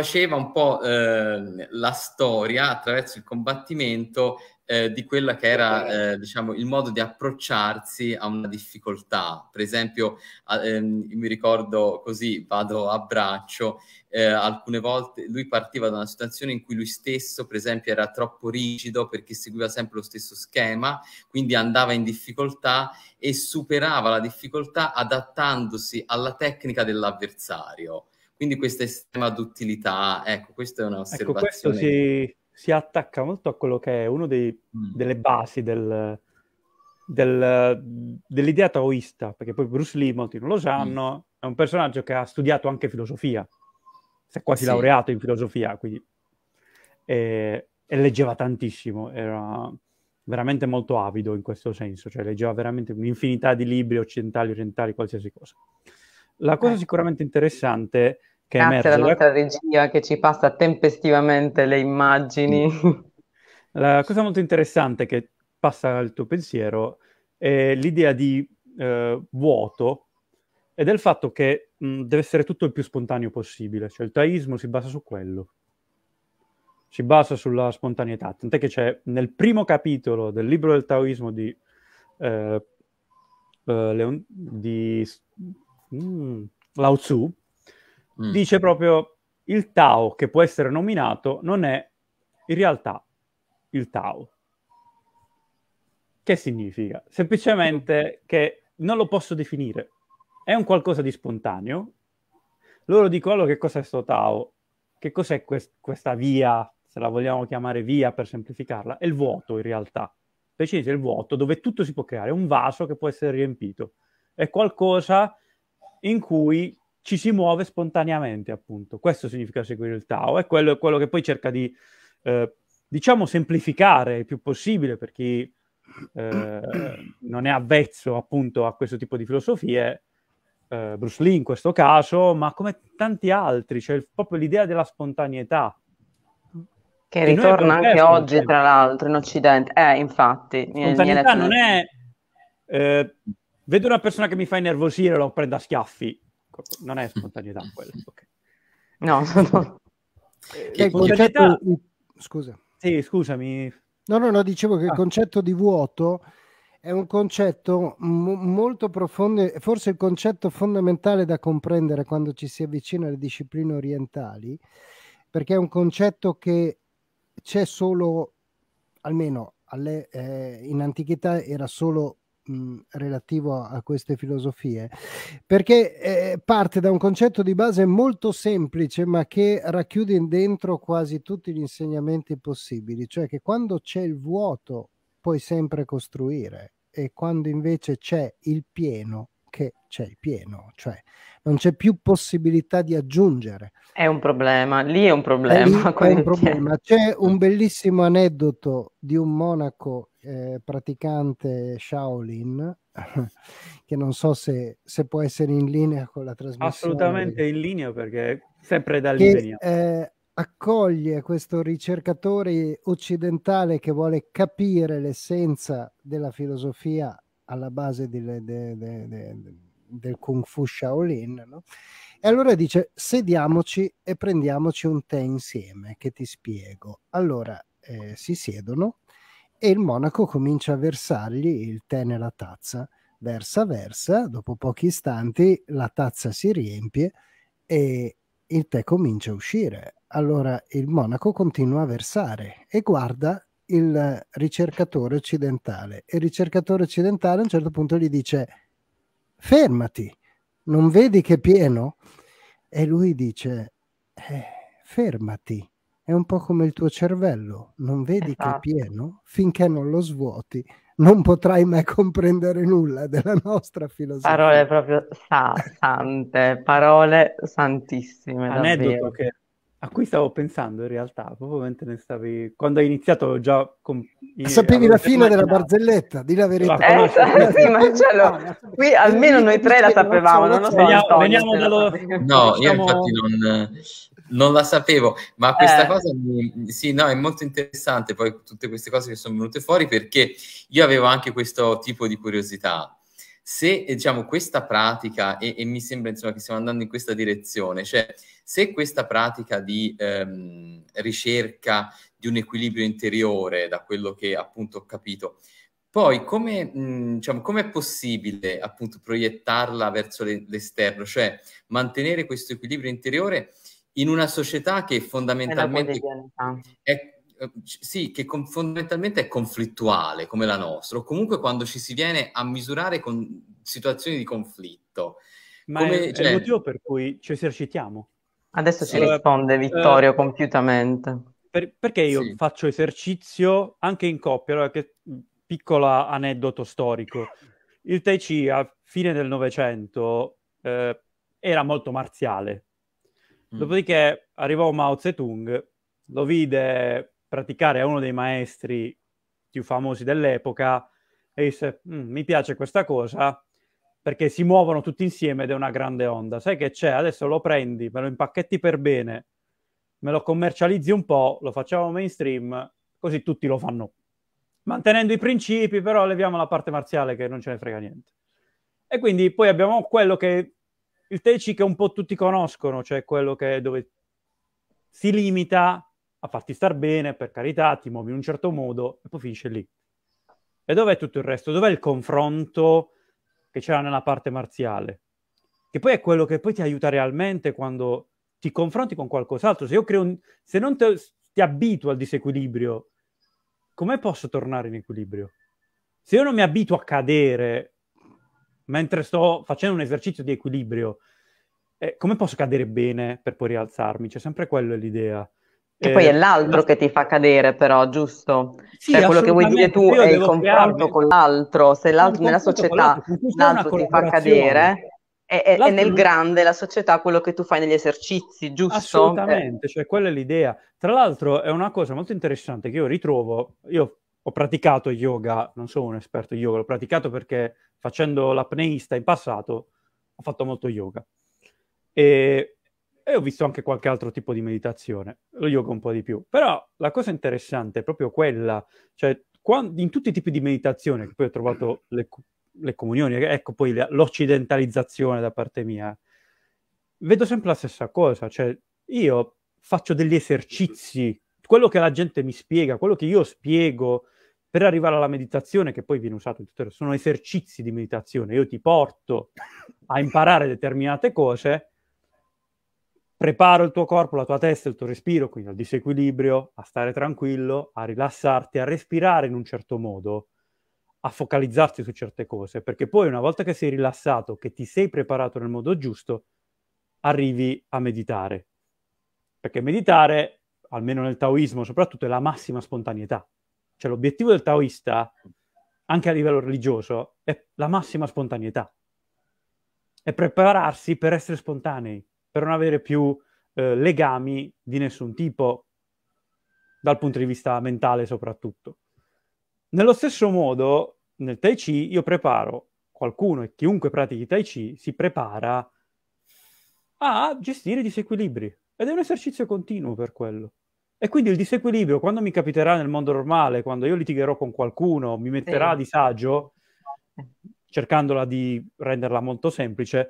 faceva un po' eh, la storia attraverso il combattimento eh, di quella che era eh, diciamo, il modo di approcciarsi a una difficoltà. Per esempio, ehm, mi ricordo così, vado a braccio, eh, alcune volte lui partiva da una situazione in cui lui stesso, per esempio, era troppo rigido perché seguiva sempre lo stesso schema, quindi andava in difficoltà e superava la difficoltà adattandosi alla tecnica dell'avversario. Quindi questa estrema duttilità, ecco, questa è ecco, un'osservazione. Ecco, questo si, si attacca molto a quello che è una mm. delle basi del, del, dell'idea taoista, perché poi Bruce Lee, molti non lo sanno, mm. è un personaggio che ha studiato anche filosofia, si è quasi sì. laureato in filosofia, quindi... E, e leggeva tantissimo, era veramente molto avido in questo senso, cioè leggeva veramente un'infinità di libri occidentali, orientali, qualsiasi cosa. La cosa ecco. sicuramente interessante che Grazie emerge... Grazie alla nostra regia che ci passa tempestivamente le immagini. La cosa molto interessante che passa al tuo pensiero è l'idea di eh, vuoto e del fatto che mh, deve essere tutto il più spontaneo possibile. Cioè il taismo si basa su quello. Si basa sulla spontaneità. Tant'è che c'è nel primo capitolo del libro del taoismo di... Eh, eh, Leon- di Mm. Lao Tzu, mm. dice proprio il Tao che può essere nominato non è in realtà il Tao. Che significa? Semplicemente che non lo posso definire. È un qualcosa di spontaneo. Loro dicono allora, che cos'è questo Tao, che cos'è quest- questa via, se la vogliamo chiamare via per semplificarla, è il vuoto in realtà. Per il vuoto dove tutto si può creare, è un vaso che può essere riempito. È qualcosa in cui ci si muove spontaneamente, appunto. Questo significa seguire il Tao, è quello, quello che poi cerca di, eh, diciamo, semplificare il più possibile per chi eh, non è avvezzo, appunto, a questo tipo di filosofie. Eh, Bruce Lee in questo caso, ma come tanti altri, cioè il, proprio l'idea della spontaneità. Che ritorna anche oggi, tra l'altro, in Occidente. Eh, infatti. Spontaneità mia, mia non è... Eh, Vedo una persona che mi fa innervosire, lo prendo a schiaffi. Non è spontaneità quello. Okay. No, no. Eh, spontaneità... concetto... Scusa. Sì, scusami. No, no, no, dicevo che ah. il concetto di vuoto è un concetto m- molto profondo, forse il concetto fondamentale da comprendere quando ci si avvicina alle discipline orientali, perché è un concetto che c'è solo, almeno alle, eh, in antichità era solo relativo a queste filosofie, perché eh, parte da un concetto di base molto semplice, ma che racchiude dentro quasi tutti gli insegnamenti possibili, cioè che quando c'è il vuoto puoi sempre costruire e quando invece c'è il pieno che c'è il pieno, cioè non c'è più possibilità di aggiungere. È un problema, lì è un problema. È un problema. C'è un bellissimo aneddoto di un monaco eh, praticante Shaolin, che non so se, se, può essere in linea con la trasmissione. Assolutamente in linea perché sempre da lì che, eh, accoglie questo ricercatore occidentale che vuole capire l'essenza della filosofia alla base del, del, del, del Kung Fu Shaolin. No? E allora dice: Sediamoci e prendiamoci un tè insieme, che ti spiego. Allora eh, si siedono e il monaco comincia a versargli il tè nella tazza. Versa, versa, dopo pochi istanti la tazza si riempie e il tè comincia a uscire. Allora il monaco continua a versare e guarda il ricercatore occidentale e il ricercatore occidentale a un certo punto gli dice fermati, non vedi che è pieno? E lui dice eh, fermati, è un po' come il tuo cervello, non vedi esatto. che è esatto. pieno? Finché non lo svuoti non potrai mai comprendere nulla della nostra filosofia. Parole proprio sa- sante, parole santissime. Aneddoto davvero. che a cui stavo pensando in realtà, proprio mentre ne stavi... Quando hai iniziato già... Con... Sapevi la fine della barzelletta, di la verità. La eh, sì, Marcello, qui almeno noi tre la sapevamo, non lo so. Veniamo, veniamo dallo... No, io infatti non, non la sapevo, ma questa eh. cosa mi... sì, no, è molto interessante poi tutte queste cose che sono venute fuori perché io avevo anche questo tipo di curiosità se eh, diciamo questa pratica, e, e mi sembra insomma che stiamo andando in questa direzione, cioè se questa pratica di ehm, ricerca di un equilibrio interiore, da quello che appunto ho capito, poi, come, diciamo, è possibile appunto proiettarla verso l'esterno, cioè mantenere questo equilibrio interiore in una società che fondamentalmente è, Ehm, sì, che con, fondamentalmente è conflittuale come la nostra, o comunque quando ci si viene a misurare con situazioni di conflitto. Ma come, è, cioè... è, il cioè motivo per cui ci esercitiamo. Adesso ci uh, risponde eh, Vittorio uh, compiutamente. Per, perché io sì. faccio esercizio anche in coppia? Allora, che mm, piccolo aneddoto storico. Il Tai Chi a fine del Novecento eh, era molto marziale. Mm. Dopodiché arrivò Mao Zedong, lo vide praticare a uno dei maestri più famosi dell'epoca e disse mm, mi piace questa cosa perché si muovono tutti insieme ed è una grande onda. Sai che c'è? Adesso lo prendi, me lo impacchetti per bene, me lo commercializzi un po', lo facciamo mainstream, così tutti lo fanno. Mantenendo i principi, però leviamo la parte marziale che non ce ne frega niente. E quindi poi abbiamo quello che il Tai Chi che un po' tutti conoscono, cioè quello che è dove si limita a farti star bene, per carità, ti muovi in un certo modo e poi finisce lì. E dov'è tutto il resto? Dov'è il confronto che c'era nella parte marziale? Che poi è quello che poi ti aiuta realmente quando ti confronti con qualcos'altro. Se, un... Se non te... ti abituo al disequilibrio, come posso tornare in equilibrio? Se io non mi abituo a cadere mentre sto facendo un esercizio di equilibrio, eh, come posso cadere bene per poi rialzarmi? C'è sempre quello l'idea. Che poi è eh, l'altro che ti fa cadere, però, giusto? Sì, cioè, quello che vuoi dire tu è il confronto crearmi... con l'altro. Se l'altro nella società l'altro ti fa cadere, è, è nel grande la società quello che tu fai negli esercizi, giusto? Assolutamente, eh. cioè quella è l'idea. Tra l'altro è una cosa molto interessante che io ritrovo, io ho praticato yoga, non sono un esperto di yoga, l'ho praticato perché facendo l'apneista in passato ho fatto molto yoga. E e ho visto anche qualche altro tipo di meditazione, lo yoga un po' di più. Però la cosa interessante è proprio quella, cioè quando, in tutti i tipi di meditazione, che poi ho trovato le, le comunioni, ecco poi le, l'occidentalizzazione da parte mia, vedo sempre la stessa cosa, cioè io faccio degli esercizi, quello che la gente mi spiega, quello che io spiego per arrivare alla meditazione, che poi viene usato in tutto il sono esercizi di meditazione, io ti porto a imparare determinate cose preparo il tuo corpo, la tua testa, il tuo respiro, quindi al disequilibrio, a stare tranquillo, a rilassarti, a respirare in un certo modo, a focalizzarti su certe cose, perché poi una volta che sei rilassato, che ti sei preparato nel modo giusto, arrivi a meditare. Perché meditare, almeno nel taoismo soprattutto, è la massima spontaneità. Cioè l'obiettivo del taoista, anche a livello religioso, è la massima spontaneità. È prepararsi per essere spontanei per non avere più eh, legami di nessun tipo, dal punto di vista mentale soprattutto. Nello stesso modo, nel Tai Chi io preparo qualcuno e chiunque pratichi Tai Chi si prepara a gestire i disequilibri ed è un esercizio continuo per quello. E quindi il disequilibrio, quando mi capiterà nel mondo normale, quando io litigherò con qualcuno, mi metterà a disagio, cercandola di renderla molto semplice,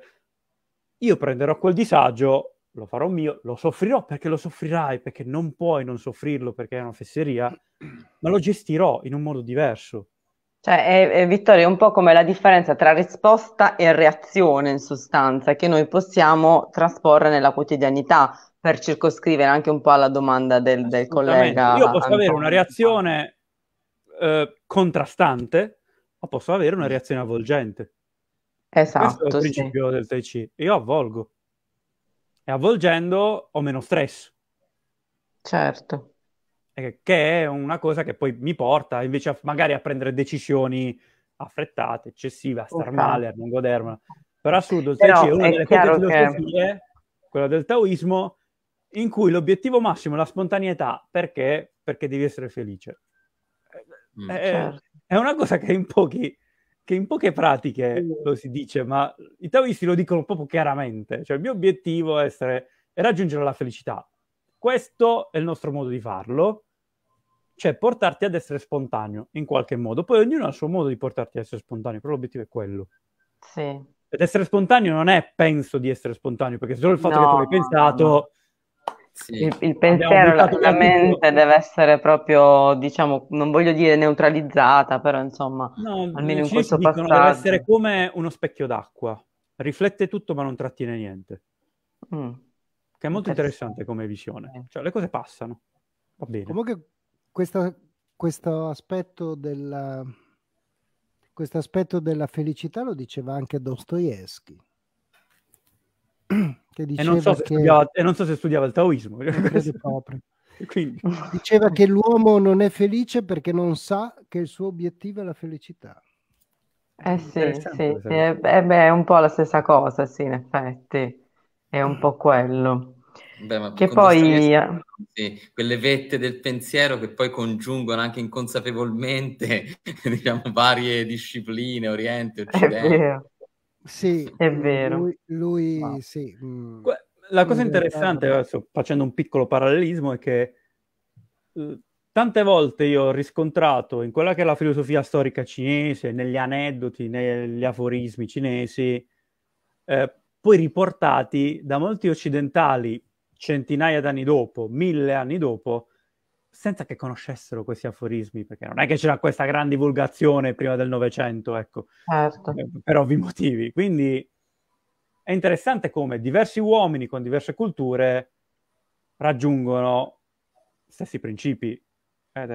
io prenderò quel disagio, lo farò mio, lo soffrirò perché lo soffrirai, perché non puoi non soffrirlo perché è una fesseria, ma lo gestirò in un modo diverso. Cioè, eh, eh, Vittorio, è un po' come la differenza tra risposta e reazione, in sostanza, che noi possiamo trasporre nella quotidianità per circoscrivere anche un po' alla domanda del, del collega. Io posso avere una reazione eh, contrastante, ma posso avere una reazione avvolgente. Esatto. Questo è il esatto, principio sì. del Tai Chi. Io avvolgo. E avvolgendo ho meno stress. Certo. Che, è una cosa che poi mi porta invece a, magari a prendere decisioni affrettate, eccessive, a star okay. male, a non godermela. Però assurdo, il Tai Chi è una delle poche filosofie, che... Eh, quella del taoismo, in cui l'obiettivo massimo è la spontaneità. Perché? Perché devi essere felice. Eh, mm. È, eh, certo. è una cosa che in pochi che in poche pratiche lo si dice, ma i taoisti lo dicono proprio chiaramente. Cioè, il mio obiettivo è, essere, è raggiungere la felicità. Questo è il nostro modo di farlo, cioè portarti ad essere spontaneo in qualche modo. Poi ognuno ha il suo modo di portarti ad essere spontaneo, però l'obiettivo è quello. Sì. Ed essere spontaneo non è penso di essere spontaneo, perché solo il fatto no, che tu l'hai pensato... No sì. Il, il pensiero, la, la mente deve essere proprio, diciamo, non voglio dire neutralizzata, però insomma, no, almeno in questo dicono, passaggio. Deve essere come uno specchio d'acqua, riflette tutto ma non trattiene niente. Mm. Che è molto interessante. come visione. Cioè, le cose passano. Va bene. Comunque questa, questo aspetto della questo aspetto della felicità lo diceva anche Dostoevsky. che diceva e non so se, che... studiava, non so se studiava il taoismo. Eh, Quindi... Diceva che l'uomo non è felice perché non sa che il suo obiettivo è la felicità. Eh sì, sì, sì. Eh, beh, è un po' la stessa cosa, sì, in effetti, è un po' quello. Beh, che poi... Eh, sì, quelle vette del pensiero che poi congiungono anche inconsapevolmente, diciamo, varie discipline, Oriente, Occidente. Sì, è vero. Lui, lui ah. sì. Mh, mm, la cosa interessante, adesso, facendo un piccolo parallelismo, è che eh, tante volte io ho riscontrato in quella che è la filosofia storica cinese, negli aneddoti, negli aforismi cinesi, eh, poi riportati da molti occidentali centinaia d'anni dopo, mille anni dopo, senza che conoscessero questi aforismi, perché non è che c'era questa gran divulgazione prima del Novecento, ecco, certo. per ovvi motivi. Quindi è interessante come diversi uomini con diverse culture raggiungono stessi principi. È...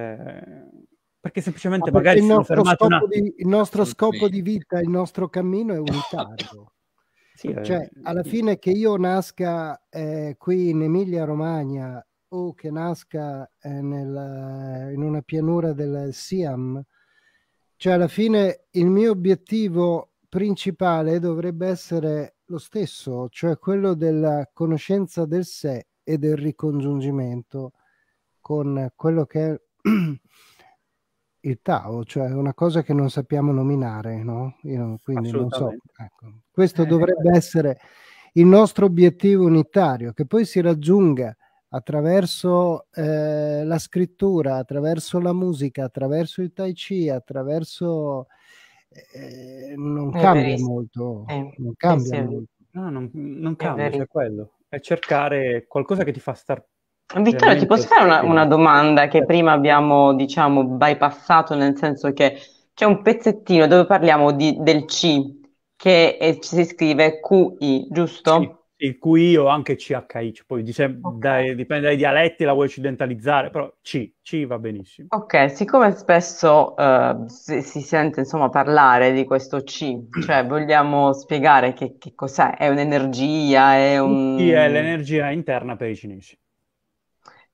Perché semplicemente Ma perché magari il nostro, scopo di, il nostro scopo di vita, il nostro cammino è unitario. Sì, eh, cioè, alla fine che io nasca eh, qui in Emilia Romagna o che nasca eh, nella, eh, in una pianura del Siam. Cioè alla fine il mio obiettivo principale dovrebbe essere lo stesso, cioè quello della conoscenza del sé e del ricongiungimento con quello che è il Tao, cioè una cosa che non sappiamo nominare, no? Io quindi non so. Ecco. Questo eh, dovrebbe eh. essere il nostro obiettivo unitario, che poi si raggiunga attraverso eh, la scrittura, attraverso la musica, attraverso il tai chi, attraverso... Eh, non, cambia molto, È, non cambia sì. molto. No, non, non cambia, è cioè quello. È cercare qualcosa che ti fa star... Vittorio, ti posso fare una, una domanda che certo. prima abbiamo, diciamo, bypassato, nel senso che c'è un pezzettino dove parliamo di, del C, che è, ci si scrive QI, giusto? Sì. Il cui o anche CHI, cioè poi dice, okay. dai, dipende dai dialetti, la vuoi occidentalizzare, però C, C va benissimo. Ok, siccome spesso uh, si, si, sente insomma parlare di questo C, cioè vogliamo spiegare che, che cos'è? È un'energia? È un... Sì, è l'energia interna per i cinesi.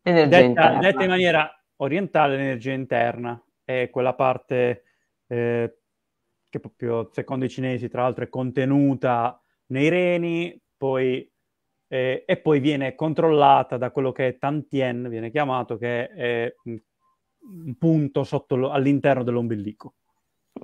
L'energia detta, interna. detta in maniera orientale, l'energia interna è quella parte eh, che proprio secondo i cinesi, tra l'altro, è contenuta nei reni, poi, eh, e poi viene controllata da quello che è Tantien, viene chiamato, che è mm, un punto sotto, all'interno dell'ombelico.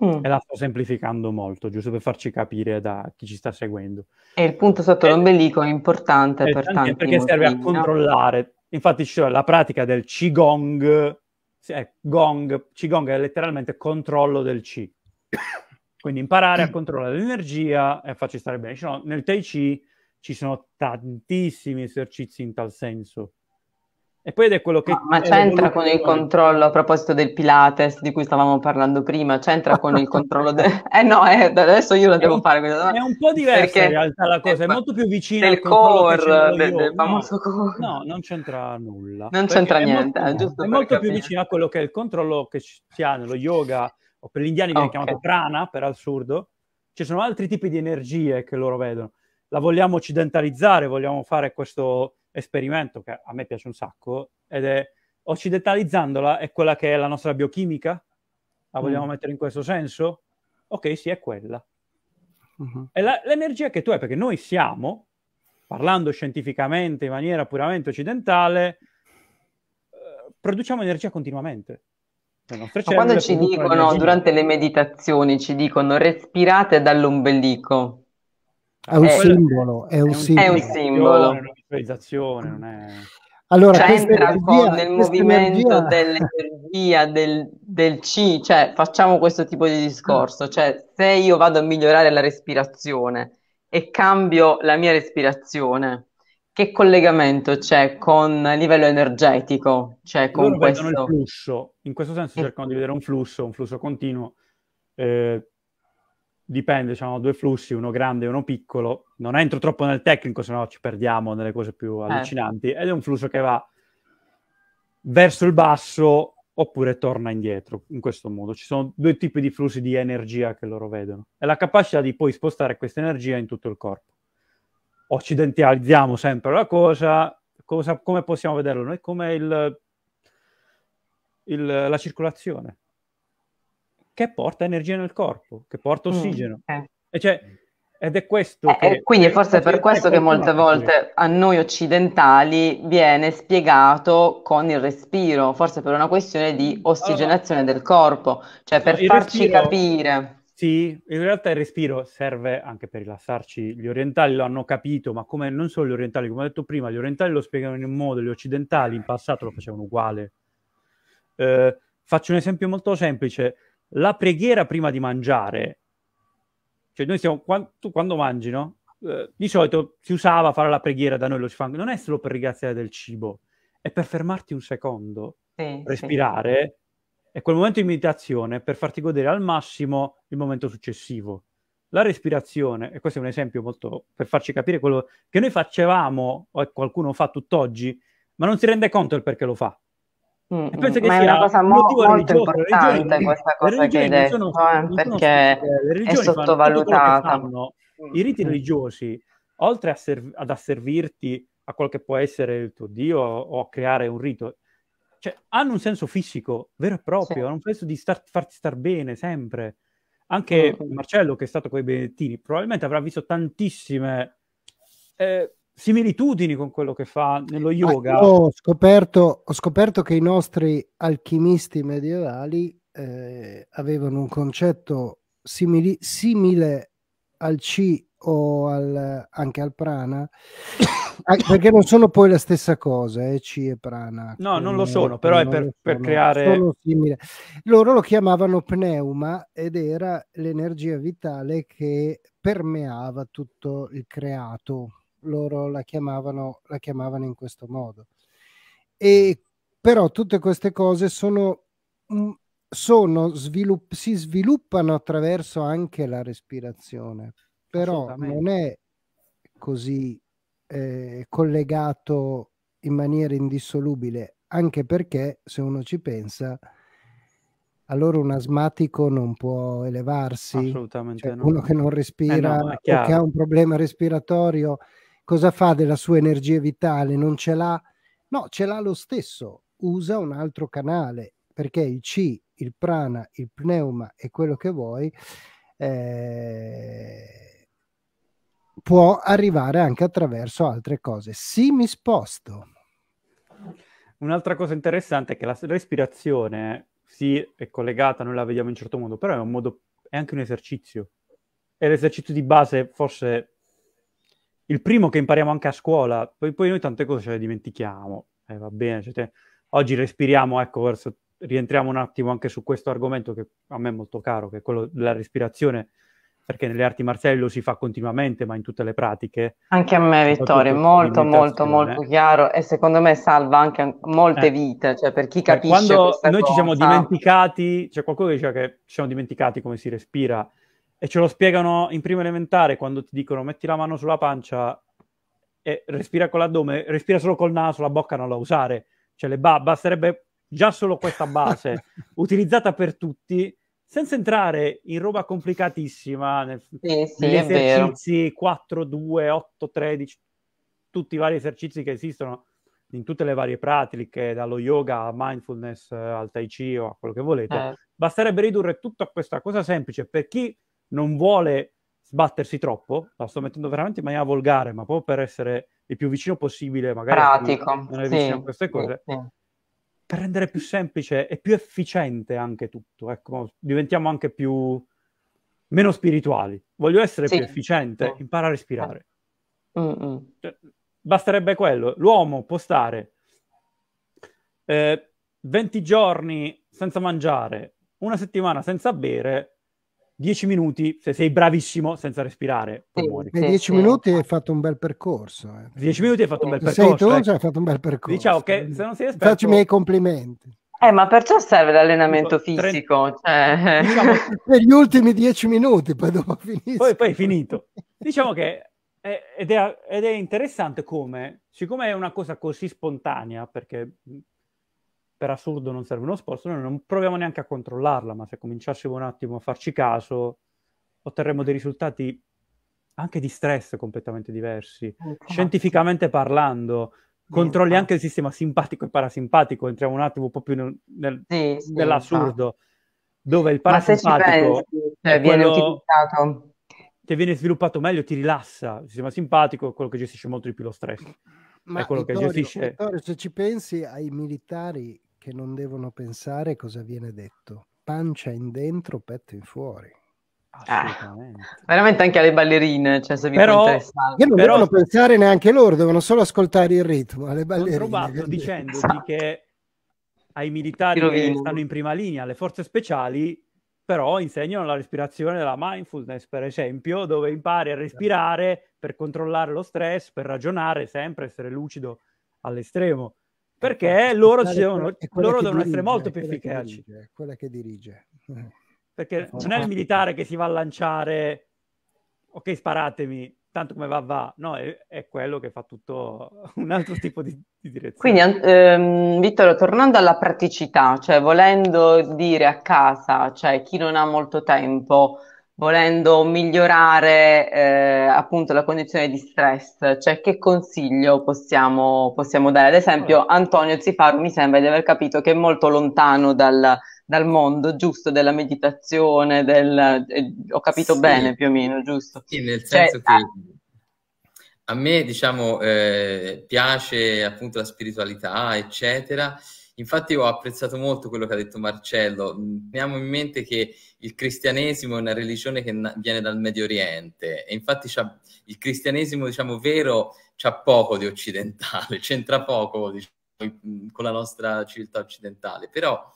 Mm. E la sto semplificando molto, giusto per farci capire da chi ci sta seguendo. E il punto sotto e, l'ombelico è importante per tanti Perché motivi, serve a controllare. No? Infatti c'è cioè, la pratica del Qigong, è gong, Qigong è letteralmente controllo del Qi. Quindi imparare a controllare l'energia e a farci stare bene. No, nel Tai Chi ci sono tantissimi esercizi in tal senso. E poi ed è quello che... No, ma c'entra con il controllo, a proposito del Pilates di cui stavamo parlando prima, c'entra con il controllo... del. Eh no, eh, adesso io la devo un, fare questa domanda. È un po' diversa in realtà la cosa, è molto più vicina del core, del, del, famoso core. No, non c'entra nulla. Non c'entra niente, è molto, eh, è molto più vicino a quello che è il controllo che si ha nello yoga, o per gli indiani viene okay. chiamato prana, per assurdo. Ci sono altri tipi di energie che loro vedono la vogliamo occidentalizzare, vogliamo fare questo esperimento che a me piace un sacco ed è occidentalizzandola è quella che è la nostra biochimica? La vogliamo mm. mettere in questo senso? Ok, sì, è quella. Mm-hmm. E la, l'energia che tu hai, perché noi siamo, parlando scientificamente in maniera puramente occidentale, eh, produciamo energia continuamente. quando ci dicono, energia... durante le meditazioni, ci dicono respirate dall'ombelico, è un, eh, simbolo, è, un simbolo, è un simbolo. È una visualizzazione, non è... Allora, cioè, entra energia, con il movimento energia... dell'energia, del, del C, cioè facciamo questo tipo di discorso, cioè se io vado a migliorare la respirazione e cambio la mia respirazione, che collegamento c'è con il livello energetico? Cioè con Loro questo... flusso, in questo senso cercano di vedere un flusso, un flusso continuo, eh, dipende, diciamo, due flussi, uno grande e uno piccolo. Non entro troppo nel tecnico, se no ci perdiamo nelle cose più eh. allucinanti. Eh. Ed è un flusso che va verso il basso oppure torna indietro, in questo modo. Ci sono due tipi di flussi di energia che loro vedono. È la capacità di poi spostare questa energia in tutto il corpo. Occidentalizziamo sempre la cosa, cosa come possiamo vederlo noi? Come il, il, la circolazione che porta energia nel corpo, che porta mm, ossigeno. Mm, eh. cioè, ed è questo. Eh, che, eh, quindi è per questo che molte volte a noi occidentali viene spiegato con il respiro, forse per una questione di mm, ossigenazione allora, del corpo, cioè per farci respiro, capire. Sì, in realtà il respiro serve anche per rilassarci. Gli orientali lo hanno capito, ma come non solo gli orientali, come ho detto prima, gli orientali lo spiegano in un modo, gli occidentali in passato lo facevano uguale. Eh, faccio un esempio molto semplice la preghiera prima di mangiare, cioè noi siamo, quando, tu quando mangi, no? Eh, di solito si usava fare la preghiera da noi, lo si fa, non è solo per ringraziare del cibo, è per fermarti un secondo, sì, respirare, sì. è quel momento di meditazione per farti godere al massimo il momento successivo. La respirazione, e questo è un esempio molto per farci capire quello che noi facevamo, o qualcuno fa tutt'oggi, ma non si rende conto del perché lo fa. Mm, e penso mm. che sia una cosa mo- molto importante questa cosa che hai detto, sono, eh, perché è sottovalutata. Mm, I riti mm. religiosi, oltre asserv- ad asservirti a quel che può essere il tuo Dio o a creare un rito, cioè, hanno un senso fisico vero e proprio, sì. hanno un senso di star- farti star bene sempre. Anche Marcello, che è stato con i Benedettini, probabilmente avrà visto tantissime eh, similitudini con quello che fa nello yoga. Ah, ho, scoperto, ho scoperto, che i nostri alchimisti medievali eh, avevano un concetto simili, simile al ci o al, anche al prana, ah, perché non sono poi la stessa cosa, eh, C e prana. No, non lo sono, però è per, per creare... Loro lo chiamavano pneuma ed era l'energia vitale che permeava tutto il creato loro la chiamavano, la chiamavano in questo modo. E, mm. però tutte queste cose sono, mm, sono svilupp- si sviluppano attraverso anche la respirazione, però non è così eh, collegato in maniera indissolubile, anche perché se uno ci pensa, allora un asmatico non può elevarsi, Assolutamente cioè, no. uno che non respira eh no, o che ha un problema respiratorio cosa fa della sua energia vitale? Non ce l'ha? No, ce l'ha lo stesso, usa un altro canale, perché il C, il prana, il pneuma e quello che vuoi eh, può arrivare anche attraverso altre cose. Sì, mi sposto. Un'altra cosa interessante è che la respirazione sì, è collegata, noi la vediamo in certo modo, però è un modo, è anche un esercizio. È l'esercizio di base, forse il primo che impariamo anche a scuola, poi, poi noi tante cose ce le dimentichiamo, eh, va bene, cioè te, cioè, oggi respiriamo, ecco, verso, rientriamo un attimo anche su questo argomento che a me è molto caro, che è quello della respirazione, perché nelle arti marziali lo si fa continuamente, ma in tutte le pratiche. Anche a me, Vittorio, molto, molto, molto chiaro e secondo me salva anche molte eh. vite, cioè per chi cioè, capisce. Eh, quando noi cosa... ci siamo dimenticati, c'è cioè qualcuno che diceva che ci siamo dimenticati come si respira, e ce lo spiegano in prima elementare quando ti dicono metti la mano sulla pancia e respira con l'addome, respira solo col naso, la bocca non la usare. Cioè ba- basterebbe già solo questa base utilizzata per tutti senza entrare in roba complicatissima nel, sì, sì, negli esercizi 4, 2, 8, 13 tutti i vari esercizi che esistono in tutte le varie pratiche dallo yoga a mindfulness al tai chi o a quello che volete eh. basterebbe ridurre tutto a questa cosa semplice per chi non vuole sbattersi troppo, la sto mettendo veramente in maniera volgare, ma proprio per essere il più vicino possibile, magari Pratico, non è sì, a queste cose, sì, sì. per rendere più semplice e più efficiente anche tutto. Ecco, diventiamo anche più meno spirituali. Voglio essere più efficiente, impara a respirare. Eh. Mm, mm. Cioè, basterebbe quello. L'uomo può stare eh, 20 giorni senza mangiare, una settimana senza bere 10 minuti, se sei bravissimo senza respirare, sì, muori. 10 sì. minuti hai fatto un bel percorso. Eh. minuti hai fatto un bel se percorso. Sei tu, ecco. hai fatto un bel percorso. Diciamo che se non sei esperto... Facci i miei complimenti. Eh, ma perciò serve l'allenamento fisico. 30... Cioè. Eh. Diciamo... per gli ultimi 10 minuti, poi dopo finisco. Poi, poi è finito. Diciamo che è, ed, è, ed è interessante come, siccome è una cosa così spontanea, perché per assurdo non serve uno sponsor, noi non proviamo neanche a controllarla, ma se cominciassimo un attimo a farci caso, otterremmo dei risultati anche di stress completamente diversi. Eh, scientificamente parlando, controlli anche il sistema simpatico e parasimpatico, entriamo un attimo un po' più nel, nel, sì, sì, nell'assurdo, dove il parasimpatico pensi, cioè, viene utilizzato che viene sviluppato meglio ti rilassa, il sistema simpatico è quello che gestisce molto di più lo stress. Ma è quello Vittorio, che gestisce. Vittorio, se ci pensi ai militari che non devono pensare cosa viene detto. Pancia in dentro, petto in fuori. Ah, veramente anche alle ballerine cioè se vi però, non però, devono pensare neanche loro devono solo ascoltare il ritmo alle ballerine trovato dicendoti esatto. che ai militari che stanno in prima linea alle forze speciali però insegnano la respirazione della mindfulness per esempio dove impari a respirare per controllare lo stress per ragionare sempre essere lucido all'estremo perché loro, devono, loro devono dirige, essere molto più efficaci. quella che dirige. Perché non è il militare che si va a lanciare, ok sparatemi, tanto come va va, no, è, è quello che fa tutto un altro tipo di, di direzione. Quindi ehm, Vittorio, tornando alla praticità, cioè volendo dire a casa, cioè chi non ha molto tempo, volendo migliorare eh, appunto la condizione di stress, cioè che consiglio possiamo, possiamo dare? Ad esempio Antonio Zifaru mi sembra di aver capito che è molto lontano dal, dal mondo giusto della meditazione, del, eh, ho capito sì. bene più o meno, giusto? Sì, nel cioè, senso cioè, che a me diciamo eh, piace appunto la spiritualità, eccetera, Infatti ho apprezzato molto quello che ha detto Marcello. Teniamo in mente che il cristianesimo è una religione che na- viene dal Medio Oriente e infatti il cristianesimo, diciamo, vero c'ha poco di occidentale, c'entra poco diciamo, con la nostra civiltà occidentale, però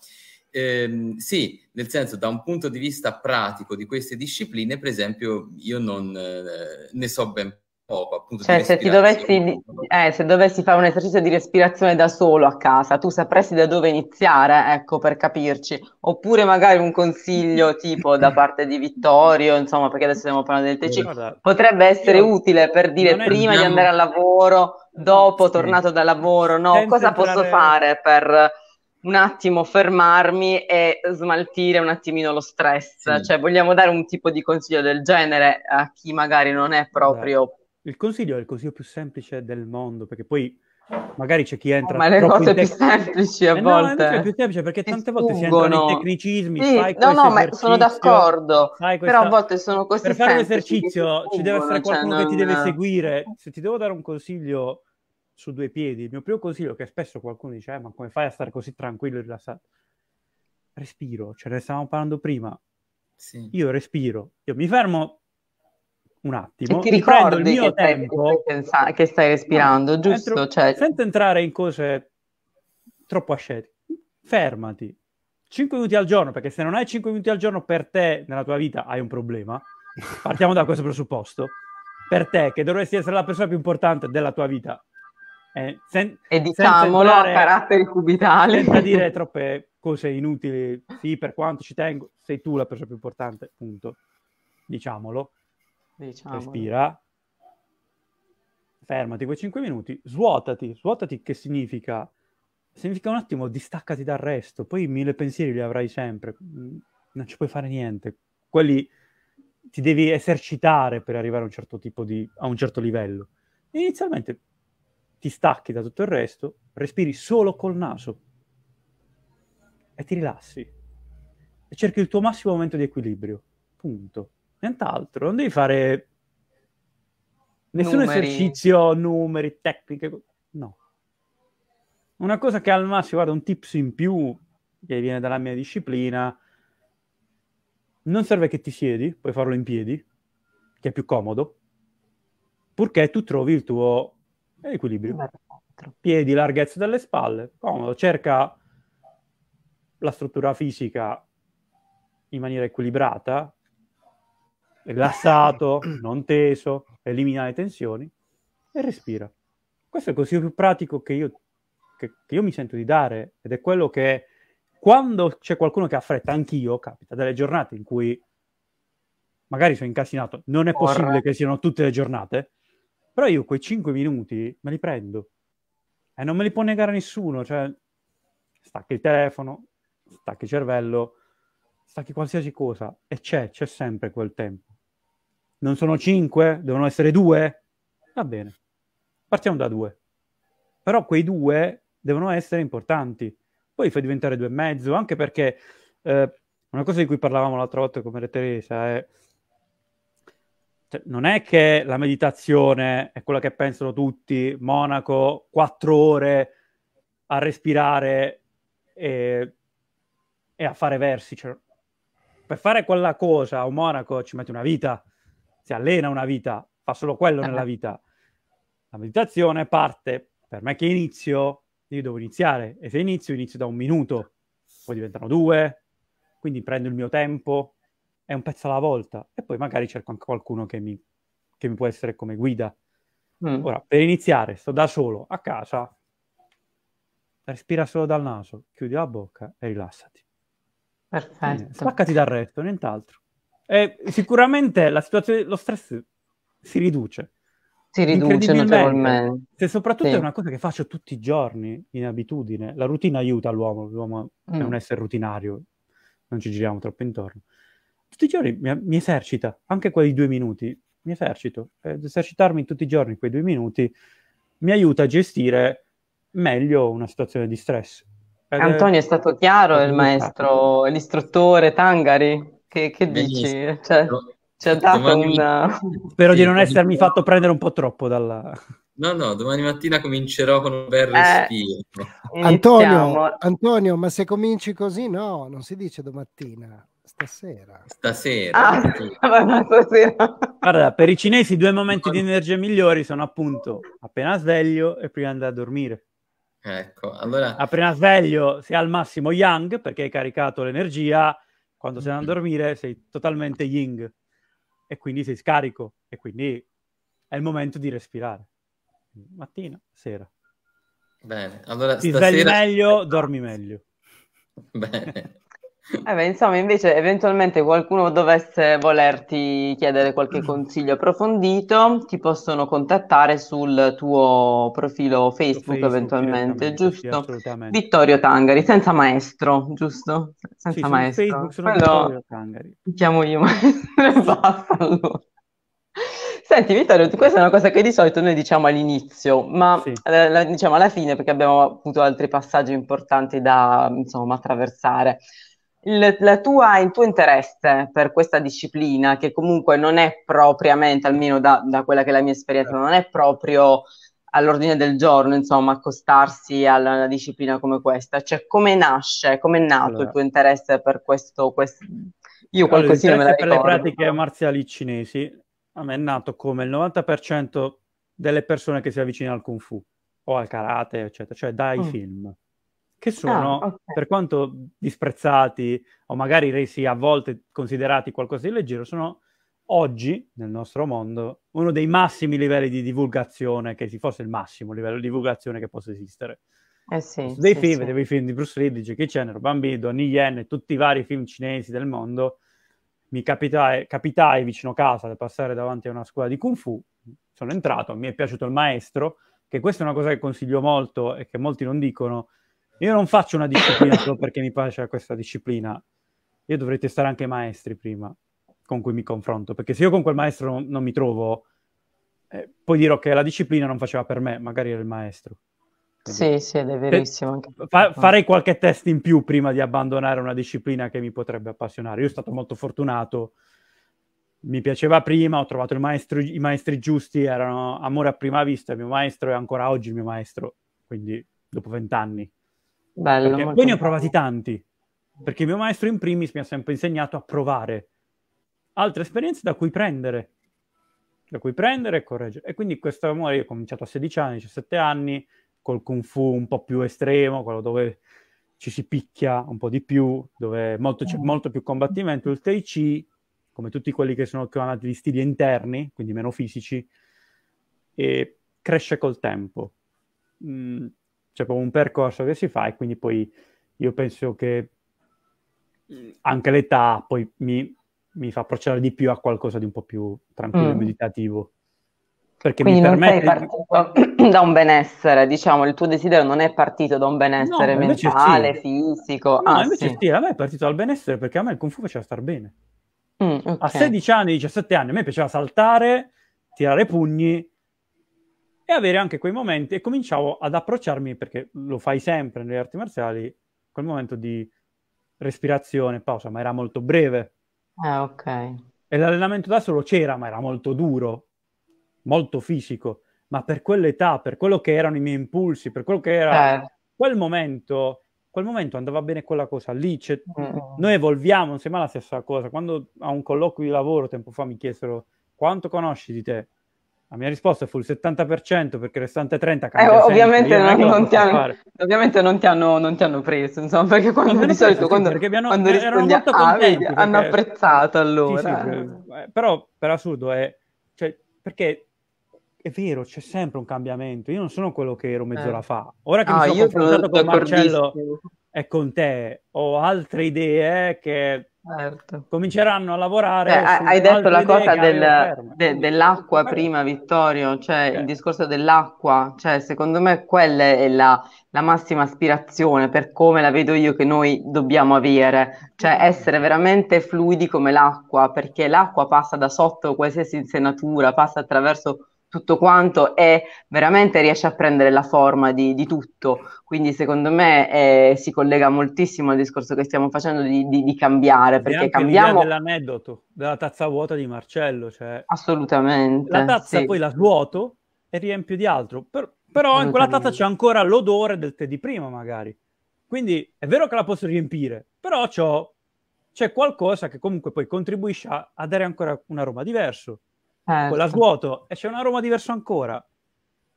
ehm, sì, nel senso da un punto di vista pratico di queste discipline, per esempio, io non eh, ne so ben poco. Appunto, cioè, se, ti dovessi, eh, se dovessi fare un esercizio di respirazione da solo a casa, tu sapresti da dove iniziare, ecco, per capirci. Oppure magari un consiglio tipo da parte di Vittorio, insomma, perché adesso stiamo parlando del TC, Guarda, potrebbe essere utile per dire prima andiamo... di andare al lavoro, dopo sì. tornato dal lavoro, no? Senza cosa posso fare per un attimo fermarmi e smaltire un attimino lo stress. Sì. Cioè, vogliamo dare un tipo di consiglio del genere a chi magari non è proprio il consiglio è il consiglio più semplice del mondo, perché poi magari c'è chi entra... No, ma le cose tec- più semplici a eh, volte... No, eh. è più semplice perché tante volte si entra i tecnicismi, sì, fai No, no, ma sono d'accordo, questa... però a volte sono così Per fare un esercizio ci deve essere cioè, qualcuno cioè non... che ti deve seguire. Se ti devo dare un consiglio su due piedi, il mio primo consiglio che spesso qualcuno dice eh, ma come fai a stare così tranquillo e rilassato? Respiro, ce cioè ne stavamo parlando prima. Sì. Io respiro, io mi fermo un attimo, e ti ricordo il mio che tempo stai, che, stai che stai respirando, no, giusto? Entro, cioè... Sento entrare in cose troppo ascetiche. Fermati. 5 minuti al giorno, perché se non hai 5 minuti al giorno per te nella tua vita hai un problema. Partiamo da questo presupposto. Per te, che dovresti essere la persona più importante della tua vita, eh, sen- e diciamolo a carattere cubitale. Senza dire troppe cose inutili, sì, per quanto ci tengo, sei tu la persona più importante, punto. Diciamolo. Diciamolo. Respira. Fermati quei 5 minuti, svuotati. Svuotati che significa? Significa un attimo distaccati dal resto, poi mille pensieri li avrai sempre, mm, non ci puoi fare niente. Quelli ti devi esercitare per arrivare a un certo tipo di... a un certo livello. Inizialmente ti stacchi da tutto il resto, respiri solo col naso e ti rilassi e cerchi il tuo massimo momento di equilibrio. Punto nient'altro, non devi fare nessun numeri. esercizio, numeri, tecniche, no. Una cosa che al massimo, guarda, un tips in più che viene dalla mia disciplina, non serve che ti siedi, puoi farlo in piedi, che è più comodo, purché tu trovi il tuo equilibrio. Piedi, larghezza delle spalle, comodo, cerca la struttura fisica in maniera equilibrata, rilassato, non teso, elimina le tensioni e respira. Questo è il consiglio più pratico che io, che, che io mi sento di dare ed è quello che quando c'è qualcuno che ha fretta, anch'io, capita, delle giornate in cui magari sono incasinato, non è Porra. possibile che siano tutte le giornate, però io quei 5 minuti me li prendo e non me li può negare nessuno, cioè stacchi il telefono, stacchi il cervello, stacchi qualsiasi cosa e c'è, c'è sempre quel tempo. Non sono cinque? Devono essere due? Va bene, partiamo da due. Però quei due devono essere importanti. Poi fai diventare due e mezzo, anche perché eh, una cosa di cui parlavamo l'altra volta con Maria Teresa è... Cioè, non è che la meditazione è quella che pensano tutti, monaco, quattro ore a respirare e, e a fare versi. Cioè, per fare quella cosa un monaco ci mette una vita si allena una vita, fa solo quello nella vita. La meditazione parte, per me che inizio, io devo iniziare e se inizio, inizio da un minuto, poi diventano due, quindi prendo il mio tempo, è un pezzo alla volta e poi magari cerco anche qualcuno che mi, che mi può essere come guida. Mm. Ora, per iniziare, sto da solo a casa, respira solo dal naso, chiudi la bocca e rilassati. Perfetto. spaccati dal resto, nient'altro. E sicuramente la situazione, lo stress si riduce. Si riduce notevolmente. Se soprattutto sì. è una cosa che faccio tutti i giorni in abitudine. La routine aiuta l'uomo, l'uomo mm. è un essere rutinario, non ci giriamo troppo intorno. Tutti i giorni mi, mi esercita, anche quei due minuti, mi esercito. Ed eh, esercitarmi tutti i giorni quei due minuti mi aiuta a gestire meglio una situazione di stress. Ed Antonio è, è stato chiaro, è il maestro, l'istruttore Tangari che, che dici? Cioè, ci dato domani... una... Spero sì, di non essermi di... fatto prendere un po' troppo dalla... No, no, domani mattina comincerò con un bel eh, respiro. Eh, Antonio, Antonio, ma se cominci così, no, non si dice domattina. Stasera. Stasera. Ah, stasera. Guarda, per i cinesi i due momenti di energia migliori sono appunto appena sveglio e prima di andare a dormire. Ecco, allora... Appena sveglio si ha al massimo yang perché hai caricato l'energia, quando mm. sei andato a dormire sei totalmente ying e quindi sei scarico e quindi è il momento di respirare. Mattina, sera. Bene, allora Ti svegli meglio, dormi meglio. Bene. Eh beh, insomma, invece eventualmente qualcuno dovesse volerti chiedere qualche consiglio approfondito, ti possono contattare sul tuo profilo Facebook, Facebook eventualmente, giusto? Sì, Vittorio Tangari, senza maestro, giusto? Senza sì, maestro. Facebook sono Quello... Vittorio Tangari. Chiamo io maestro e basta allora. Senti Vittorio, questa è una cosa che di solito noi diciamo all'inizio, ma sì. eh, diciamo alla fine perché abbiamo avuto altri passaggi importanti da insomma, attraversare il, tua, il, tuo interesse per questa disciplina, che comunque non è propriamente, almeno da, da, quella che è la mia esperienza, certo. non è proprio all'ordine del giorno, insomma, accostarsi alla, alla disciplina come questa. Cioè, come nasce, come è nato allora. il tuo interesse per questo? questo... Io allora, qualcosina me la ricordo. Per le pratiche marziali cinesi, a me è nato come il 90% delle persone che si avvicinano al Kung Fu o al karate, eccetera, cioè dai oh. film che ah, sono, ah, okay. per quanto disprezzati o magari resi a volte considerati qualcosa di leggero, sono oggi nel nostro mondo uno dei massimi livelli di divulgazione, che si fosse il massimo livello di divulgazione che possa esistere. Eh sì, dei sì, film, sì. dei film di Bruce Lee, di Jackie Chan, Bambino, Yen, tutti i vari film cinesi del mondo. Mi capitai, capitai vicino casa per passare davanti a una scuola di Kung Fu, sono entrato, mi è piaciuto il maestro, che questa è una cosa che consiglio molto e che molti non dicono, io non faccio una disciplina solo perché mi piace questa disciplina. Io dovrei testare anche maestri prima con cui mi confronto, perché se io con quel maestro non, non mi trovo, eh, poi dirò che la disciplina non faceva per me, magari era il maestro. sì, sì, è cioè, verissimo. Fa- farei qualche test in più prima di abbandonare una disciplina che mi potrebbe appassionare. Io sono stato molto fortunato, mi piaceva prima, ho trovato maestro, i maestri giusti, erano amore a prima vista, il mio maestro è ancora oggi il mio maestro, quindi dopo vent'anni. Bello, poi ne ho provati tanti, perché il mio maestro in primis mi ha sempre insegnato a provare altre esperienze da cui prendere, da cui prendere e correggere. E quindi questo amore, io ho cominciato a 16 anni, 17 anni, col kung fu un po' più estremo, quello dove ci si picchia un po' di più, dove molto, c'è mm. molto più combattimento, il tai chi, come tutti quelli che sono chiamati di stili interni, quindi meno fisici, e cresce col tempo. Mm, c'è cioè, proprio un percorso che si fa e quindi poi io penso che mm, anche l'età poi mi, mi fa approcciare di più a qualcosa di un po' più tranquillo e mm. meditativo. Perché Quindi mi permette... non sei partito da un benessere, diciamo, il tuo desiderio non è partito da un benessere no, mentale, sì. fisico. No, ah, invece sì. sì. a me è partito dal benessere perché a me il Kung Fu faceva star bene. Mm, okay. A 16 anni, 17 anni, a me piaceva saltare, tirare pugni, e avere anche quei momenti e cominciavo ad approcciarmi, perché lo fai sempre nelle arti marziali, quel momento di respirazione, pausa, ma era molto breve. Ah, ok. E l'allenamento da solo c'era, ma era molto duro, molto fisico, ma per quell'età, per quello che erano i miei impulsi, per quello che era eh. quel momento, quel momento andava bene quella cosa lì. Cioè, Noi evolviamo, non sembra la stessa cosa. Quando a un colloquio di lavoro tempo fa mi chiesero quanto conosci di te, la mia risposta fu il 70% perché il restante 30 eh, cambia eh, ovviamente, non, non ti hanno, ovviamente non ti hanno, non ti hanno preso, insomma, perché quando, di solito quando, perché hanno, quando eh, rispondi a, ah, vedi, hanno apprezzato allora. Sì, sì, eh. però per assurdo è, eh, cioè, perché è vero, c'è sempre un cambiamento. Io non sono quello che ero mezz'ora eh. fa. Ora che ah, mi sono confrontato con Marcello e con te, ho altre idee che certo. cominceranno a lavorare. Cioè, hai detto la cosa del, de, dell'acqua prima, Vittorio, cioè okay. il discorso dell'acqua, cioè, secondo me quella è la, la, massima aspirazione per come la vedo io che noi dobbiamo avere, cioè essere veramente fluidi come l'acqua, perché l'acqua passa da sotto qualsiasi insenatura, passa attraverso tutto quanto e veramente riesce a prendere la forma di, di tutto. Quindi secondo me eh, si collega moltissimo al discorso che stiamo facendo di, di, di cambiare, perché cambiamo... l'aneddoto della tazza vuota di Marcello. Cioè... Assolutamente. La tazza sì. poi la svuoto e riempio di altro, per, però in quella tazza c'è ancora l'odore del tè di prima magari. Quindi è vero che la posso riempire, però c'è qualcosa che comunque poi contribuisce a, a dare ancora un aroma diverso eh. la svuoto e c'è un aroma diverso ancora.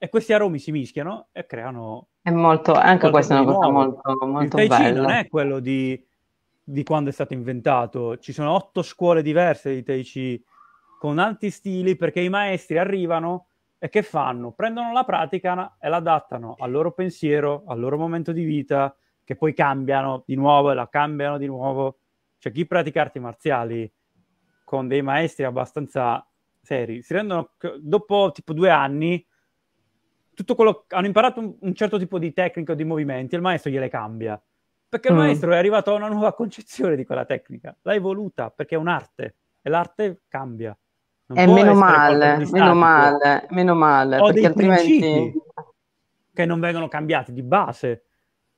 E questi aromi si mischiano e creano... È molto, anche questa è una cosa molto, molto Il bella. Il non è quello di, di, quando è stato inventato. Ci sono otto scuole diverse di Tai Chi con alti stili perché i maestri arrivano e che fanno? Prendono la pratica e l'adattano al loro pensiero, al loro momento di vita, che poi cambiano di nuovo e la cambiano di nuovo. Cioè chi pratica arti marziali con dei maestri abbastanza seri si rendono dopo tipo due anni tutto quello hanno imparato un, un certo tipo di tecnica o di movimenti il maestro gliele cambia perché il mm. maestro è arrivato a una nuova concezione di quella tecnica l'ha evoluta perché è un'arte e l'arte cambia non è meno male, meno male, meno male, Ho perché altrimenti... Che non vengono cambiati di base,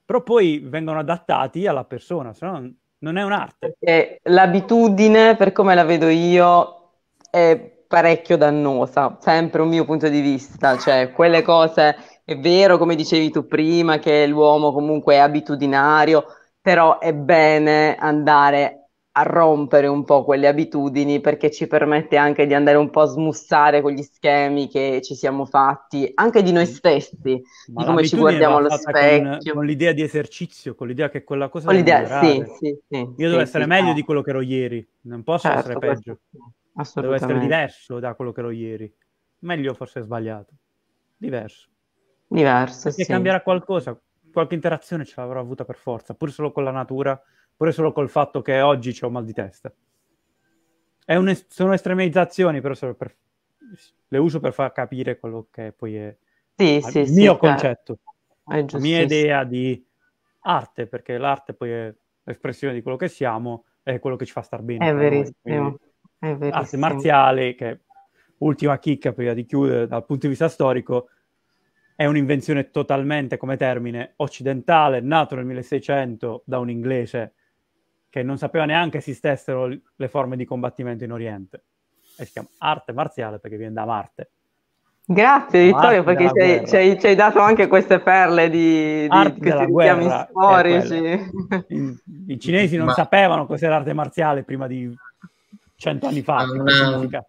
però poi vengono adattati alla persona, se no non è un'arte. l'abitudine, per come la vedo io, è parecchio dannosa, sempre un mio punto di vista, cioè quelle cose è vero come dicevi tu prima che l'uomo comunque è abitudinario, però è bene andare a rompere un po' quelle abitudini perché ci permette anche di andare un po' a smussare con gli schemi che ci siamo fatti, anche di noi mm. stessi, Ma di come ci guardiamo allo specchio. Con, con, l'idea di esercizio, con l'idea che quella cosa... Con l'idea, sì, sì, sì, Io devo essere meglio di quello che ero ieri, non posso certo, essere peggio. Questo deve essere diverso da quello che ero ieri. Meglio forse sbagliato, diverso. Diverso, Se sì. cambierà qualcosa, qualche interazione ce l'avrò avuta per forza, pur solo con la natura, pure solo col fatto che oggi ho mal di testa. Es- sono estremizzazioni, però per- le uso per far capire quello che poi è sì, il sì, mio sì, certo. concetto, la mia idea di arte, perché l'arte poi è l'espressione di quello che siamo e quello che ci fa star bene. È verissimo. Noi, quindi arte marziale, che ultima chicca prima di chiudere dal punto di vista storico, è un'invenzione totalmente come termine occidentale, nato nel 1600 da un inglese che non sapeva neanche esistessero le forme di combattimento in Oriente. E si chiama arte marziale perché viene da Marte. Grazie no, Vittorio perché ci hai, dato anche queste perle di, di si richiami storici. I, I cinesi non Ma... sapevano cos'era l'arte marziale prima di cento anni fa. Ah, una,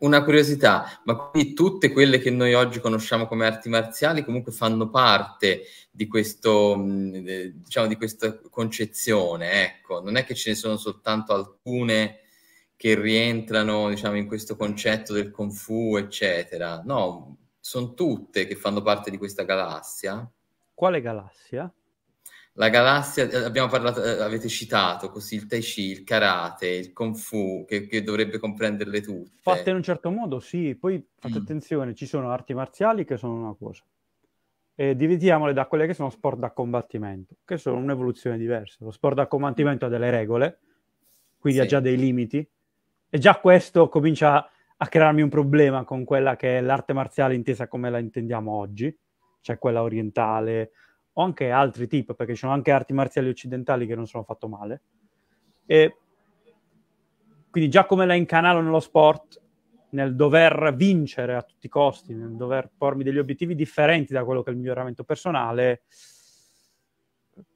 una, curiosità, ma quindi tutte quelle che noi oggi conosciamo come arti marziali comunque fanno parte di, questo, mm, diciamo, di questa concezione, ecco, non è che ce ne sono soltanto alcune che rientrano diciamo, in questo concetto del Kung Fu, eccetera. No, sono tutte che fanno parte di questa galassia. Quale galassia? la galassia, eh, abbiamo parlato, eh, avete citato così il Tai Chi, il Karate, il Kung Fu, che, che dovrebbe comprenderle tutte. Fatte in un certo modo, sì. Poi fate mm. attenzione, ci sono arti marziali che sono una cosa. E dividiamole da quelle che sono sport da combattimento, che sono un'evoluzione diversa. Lo sport da combattimento ha delle regole, quindi sì. ha già dei limiti. E già questo comincia a crearmi un problema con quella che è l'arte marziale intesa come la intendiamo oggi, cioè quella orientale, o anche altri tipi, perché ci sono anche arti marziali occidentali che non sono fatto male. E quindi già come la incanalo nello sport, nel dover vincere a tutti i costi, nel dover pormi degli obiettivi differenti da quello che è il miglioramento personale,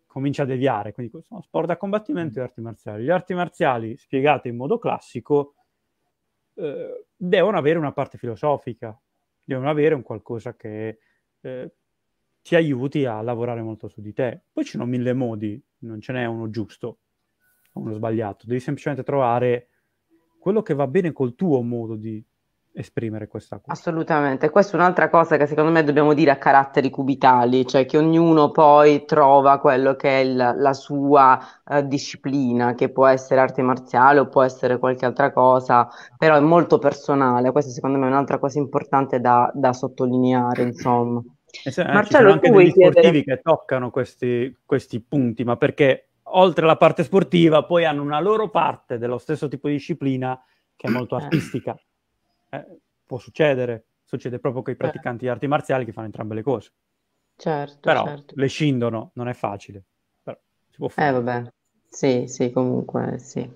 comincia a deviare. Quindi sono sport da combattimento e arti marziali. Gli arti marziali, spiegate in modo classico, eh, devono avere una parte filosofica, devono avere un qualcosa che eh, ti aiuti a lavorare molto su di te. Poi ci sono mille modi, non ce n'è uno giusto o uno sbagliato, devi semplicemente trovare quello che va bene col tuo modo di esprimere questa cosa. Assolutamente, questa è un'altra cosa che secondo me dobbiamo dire a caratteri cubitali, cioè che ognuno poi trova quello che è il, la sua eh, disciplina, che può essere arte marziale o può essere qualche altra cosa, però è molto personale, questa secondo me è un'altra cosa importante da, da sottolineare, insomma. Eh, se, eh, Marcello, anche degli sportivi chiedere? che toccano questi, questi punti, ma perché oltre alla parte sportiva poi hanno una loro parte dello stesso tipo di disciplina che è molto eh. artistica. Eh, può succedere, succede proprio con i praticanti di arti marziali che fanno entrambe le cose. Certo, Però certo. le scindono, non è facile. Però si può fare. Eh vabbè, sì, sì, comunque sì.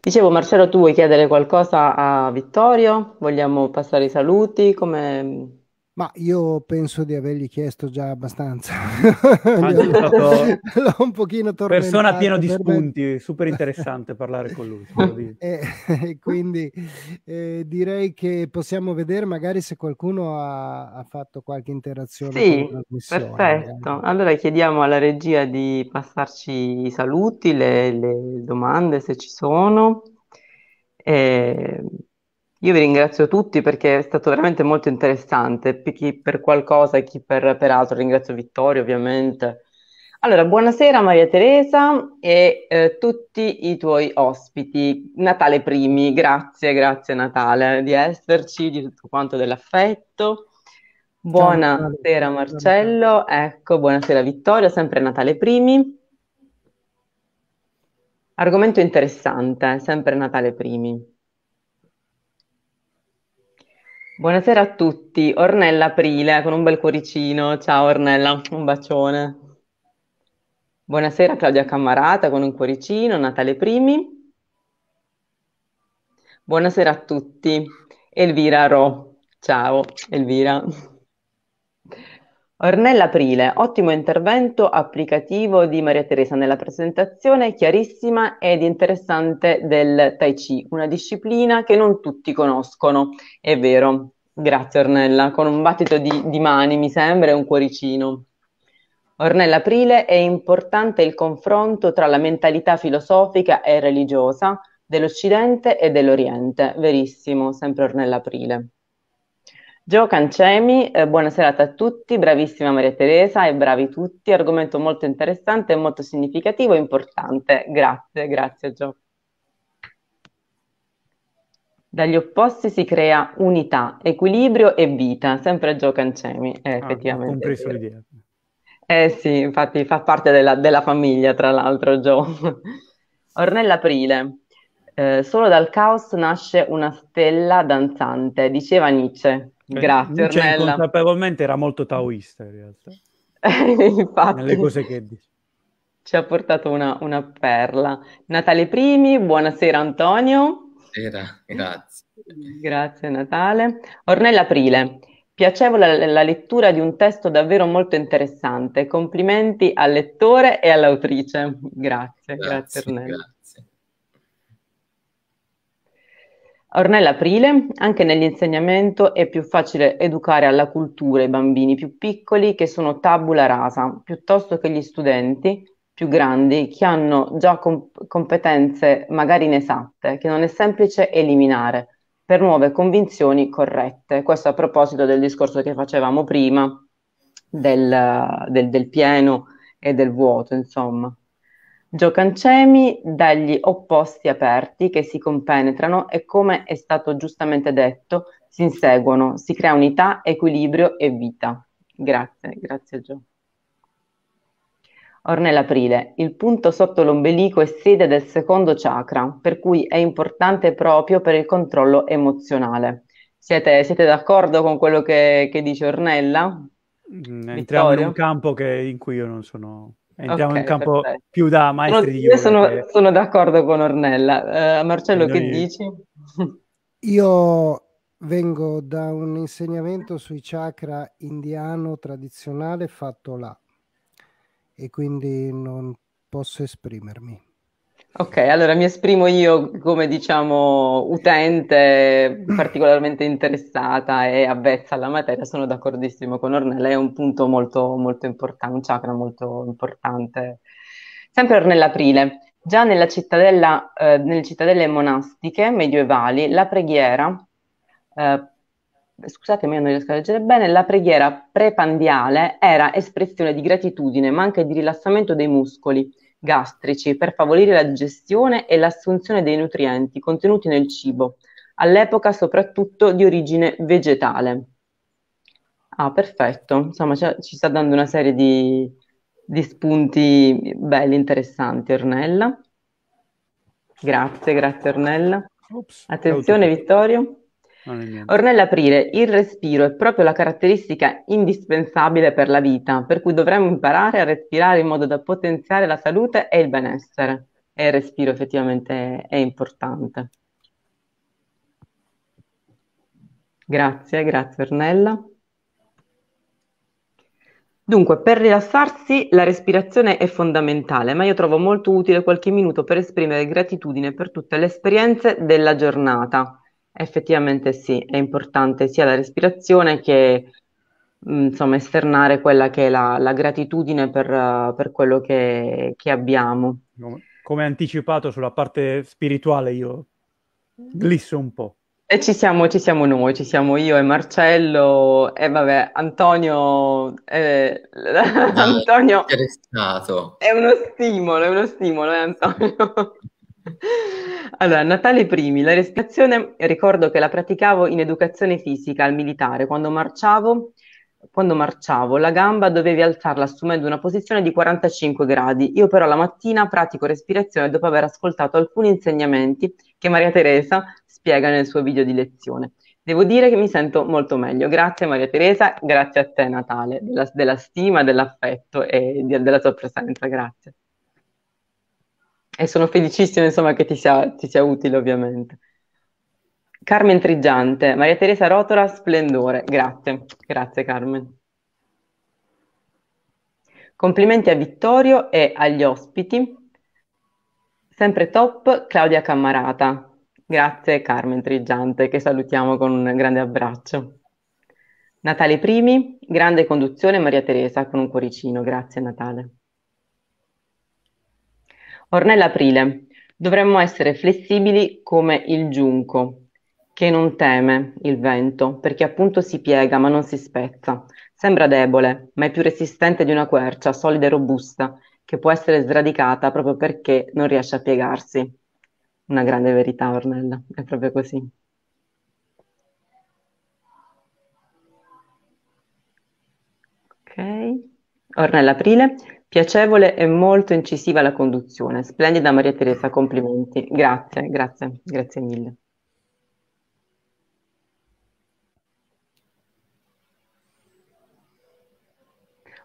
Dicevo Marcello, tu vuoi chiedere qualcosa a Vittorio? Vogliamo passare i saluti? Come ma io penso di avergli chiesto già abbastanza. L'ho un pochino tornato. Persona piena di spunti, me. super interessante parlare con lui. e, e eh, eh, quindi eh, direi che possiamo vedere magari se qualcuno ha, ha fatto qualche interazione. Sì, perfetto. Magari. Allora chiediamo alla regia di passarci i saluti, le, le domande se ci sono. E eh, io vi ringrazio tutti perché è stato veramente molto interessante, chi per qualcosa e chi per, per altro. Ringrazio Vittorio ovviamente. Allora, buonasera Maria Teresa e eh, tutti i tuoi ospiti. Natale Primi, grazie, grazie Natale di esserci, di tutto quanto dell'affetto. Buonasera Marcello, ecco, buonasera Vittorio, sempre Natale Primi. Argomento interessante, sempre Natale Primi. Buonasera a tutti, Ornella Aprile con un bel cuoricino. Ciao Ornella, un bacione. Buonasera Claudia Cammarata con un cuoricino, Natale Primi. Buonasera a tutti, Elvira Ro. Ciao Elvira. Ornella Aprile, ottimo intervento applicativo di Maria Teresa nella presentazione, chiarissima ed interessante del Tai Chi, una disciplina che non tutti conoscono, è vero. Grazie Ornella, con un battito di, di mani mi sembra e un cuoricino. Ornella Aprile è importante il confronto tra la mentalità filosofica e religiosa dell'Occidente e dell'Oriente. Verissimo, sempre Ornella Aprile. Gio Cancemi, eh, buona serata a tutti, bravissima Maria Teresa e bravi tutti, argomento molto interessante, molto significativo e importante. Grazie, grazie Gio. Dagli opposti si crea unità, equilibrio e vita, sempre Gio Cancemi, eh, ah, effettivamente. Compreso l'idea. Eh sì, infatti fa parte della, della famiglia, tra l'altro, Gio. Ornella Aprile. Eh, solo dal caos nasce una stella danzante, diceva Nietzsche. Eh, Grazie, Nietzsche Ornella. Consapevolmente era molto taoista, in realtà. infatti. Nelle cose che dice. Ci ha portato una, una perla. Natale Primi, buonasera Antonio. Buonasera, grazie. Grazie Natale. Ornella Aprile, piacevole la lettura di un testo davvero molto interessante. Complimenti al lettore e all'autrice. Grazie, grazie, grazie Ornella. Grazie. Ornella Aprile, anche nell'insegnamento è più facile educare alla cultura i bambini più piccoli che sono tabula rasa, piuttosto che gli studenti, più grandi che hanno già comp- competenze magari inesatte, che non è semplice eliminare per nuove convinzioni corrette. Questo a proposito del discorso che facevamo prima del, del, del pieno e del vuoto, insomma. Giocancemi dagli opposti aperti che si compenetrano e come è stato giustamente detto, si inseguono, si crea unità, equilibrio e vita. Grazie, grazie Gio. Ornella Prile, il punto sotto l'ombelico è sede del secondo chakra, per cui è importante proprio per il controllo emozionale. Siete, siete d'accordo con quello che, che dice Ornella? Mm, entriamo Vittorio? in un campo che, in cui io non sono Entriamo okay, in campo perfetto. più da maestri Io sono, che... sono, d'accordo con Ornella. Uh, Marcello, che io... dici? Io vengo da un insegnamento sui chakra indiano tradizionale fatto là e quindi non posso esprimermi. Ok, allora mi esprimo io come diciamo utente particolarmente interessata e avvezza alla materia, sono d'accordissimo con Ornella, è un punto molto, molto importante, un chakra molto importante. Sempre Ornella Aprile, Già nella cittadella, eh, nelle cittadelle monastiche medievali la preghiera eh, scusatemi, non riesco a leggere bene, la preghiera prepandiale era espressione di gratitudine, ma anche di rilassamento dei muscoli gastrici per favorire la digestione e l'assunzione dei nutrienti contenuti nel cibo, all'epoca soprattutto di origine vegetale. Ah, perfetto, insomma ci sta dando una serie di, di spunti belli, interessanti, Ornella. Grazie, grazie Ornella. Oops, Attenzione Vittorio. Or nell'aprire il respiro è proprio la caratteristica indispensabile per la vita, per cui dovremmo imparare a respirare in modo da potenziare la salute e il benessere. E il respiro effettivamente è importante. Grazie, grazie Ornella. Dunque, per rilassarsi la respirazione è fondamentale, ma io trovo molto utile qualche minuto per esprimere gratitudine per tutte le esperienze della giornata Effettivamente sì, è importante sia la respirazione che mm, insomma esternare quella che è la, la gratitudine per, per quello che, che abbiamo. Come, anticipato sulla parte spirituale io glisso un po'. E ci siamo, ci siamo noi, ci siamo io e Marcello e vabbè, Antonio, eh, ah, Antonio è uno stimolo, è uno stimolo, eh, Antonio. Allora, Natale Primi, la respirazione ricordo che la praticavo in educazione fisica al militare. Quando marciavo, quando marciavo la gamba dovevi alzarla assumendo una posizione di 45 gradi. Io però la mattina pratico respirazione dopo aver ascoltato alcuni insegnamenti che Maria Teresa spiega nel suo video di lezione. Devo dire che mi sento molto meglio. Grazie Maria Teresa, grazie a te Natale, della, della stima, dell'affetto e della tua presenza. Grazie e sono felicissima insomma che ti sia, ti sia utile ovviamente. Carmen Triggiante, Maria Teresa Rotola, splendore, grazie, grazie Carmen. Complimenti a Vittorio e agli ospiti, sempre top Claudia Cammarata, Grazie Carmen Triggiante, che salutiamo con un grande abbraccio. Natale Primi, grande conduzione Maria Teresa con un cuoricino. Grazie Natale. Ornella Aprile. Dovremmo essere flessibili come il giunco, che non teme il vento, perché appunto si piega ma non si spezza. Sembra debole, ma è più resistente di una quercia, solida e robusta, che può essere sradicata proprio perché non riesce a piegarsi. Una grande verità, Ornella, è proprio così. Ok. Ornella Aprile, Piacevole e molto incisiva la conduzione. Splendida Maria Teresa, complimenti. Grazie, grazie, grazie mille.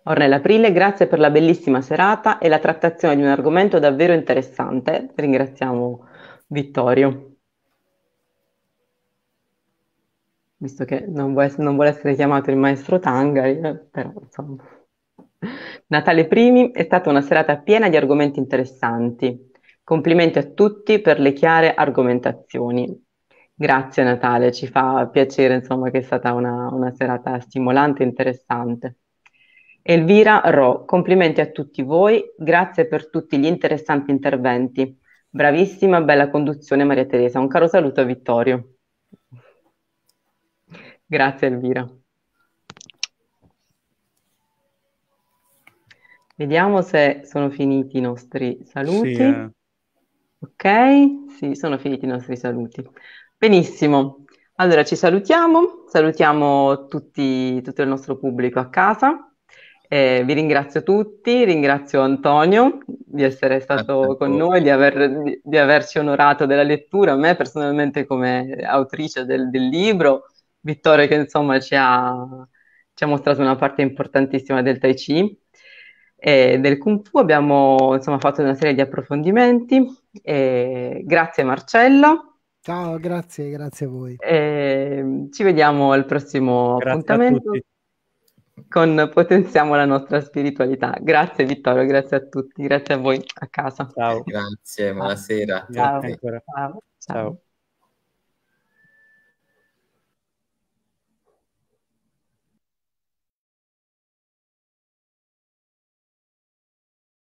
Ornella Aprile, grazie per la bellissima serata e la trattazione di un argomento davvero interessante. Ringraziamo Vittorio. Visto che non vuole, essere chiamato il maestro Tangari, eh, però insomma. Natale Primi è stata una serata piena di argomenti interessanti. Complimenti a tutti per le chiare argomentazioni. Grazie Natale, ci fa piacere insomma, che è stata una, una serata stimolante e interessante. Elvira Ro, complimenti a tutti voi, grazie per tutti gli interessanti interventi. Bravissima, bella conduzione Maria Teresa. Un caro saluto a Vittorio. Grazie Elvira. Vediamo se sono finiti i nostri saluti. Sì, eh. Ok, sì, sono finiti i nostri saluti. Benissimo. Allora ci salutiamo, salutiamo tutti, tutto il nostro pubblico a casa. Eh, vi ringrazio tutti, ringrazio Antonio di essere stato con noi, di, aver, di, averci onorato della lettura, a me personalmente come autrice del, del libro, Vittorio che insomma ci ha, ci ha mostrato una parte importantissima del Tai Chi eh, del Kung Fu. Abbiamo insomma, fatto una serie di approfondimenti. Eh, grazie Marcello. Ciao, grazie, grazie a voi. Eh, ci vediamo al prossimo grazie appuntamento con Potenziamo la nostra spiritualità. Grazie Vittorio, grazie a tutti, grazie a voi a casa. Ciao. Grazie, buonasera. Ciao. Ciao. Ciao.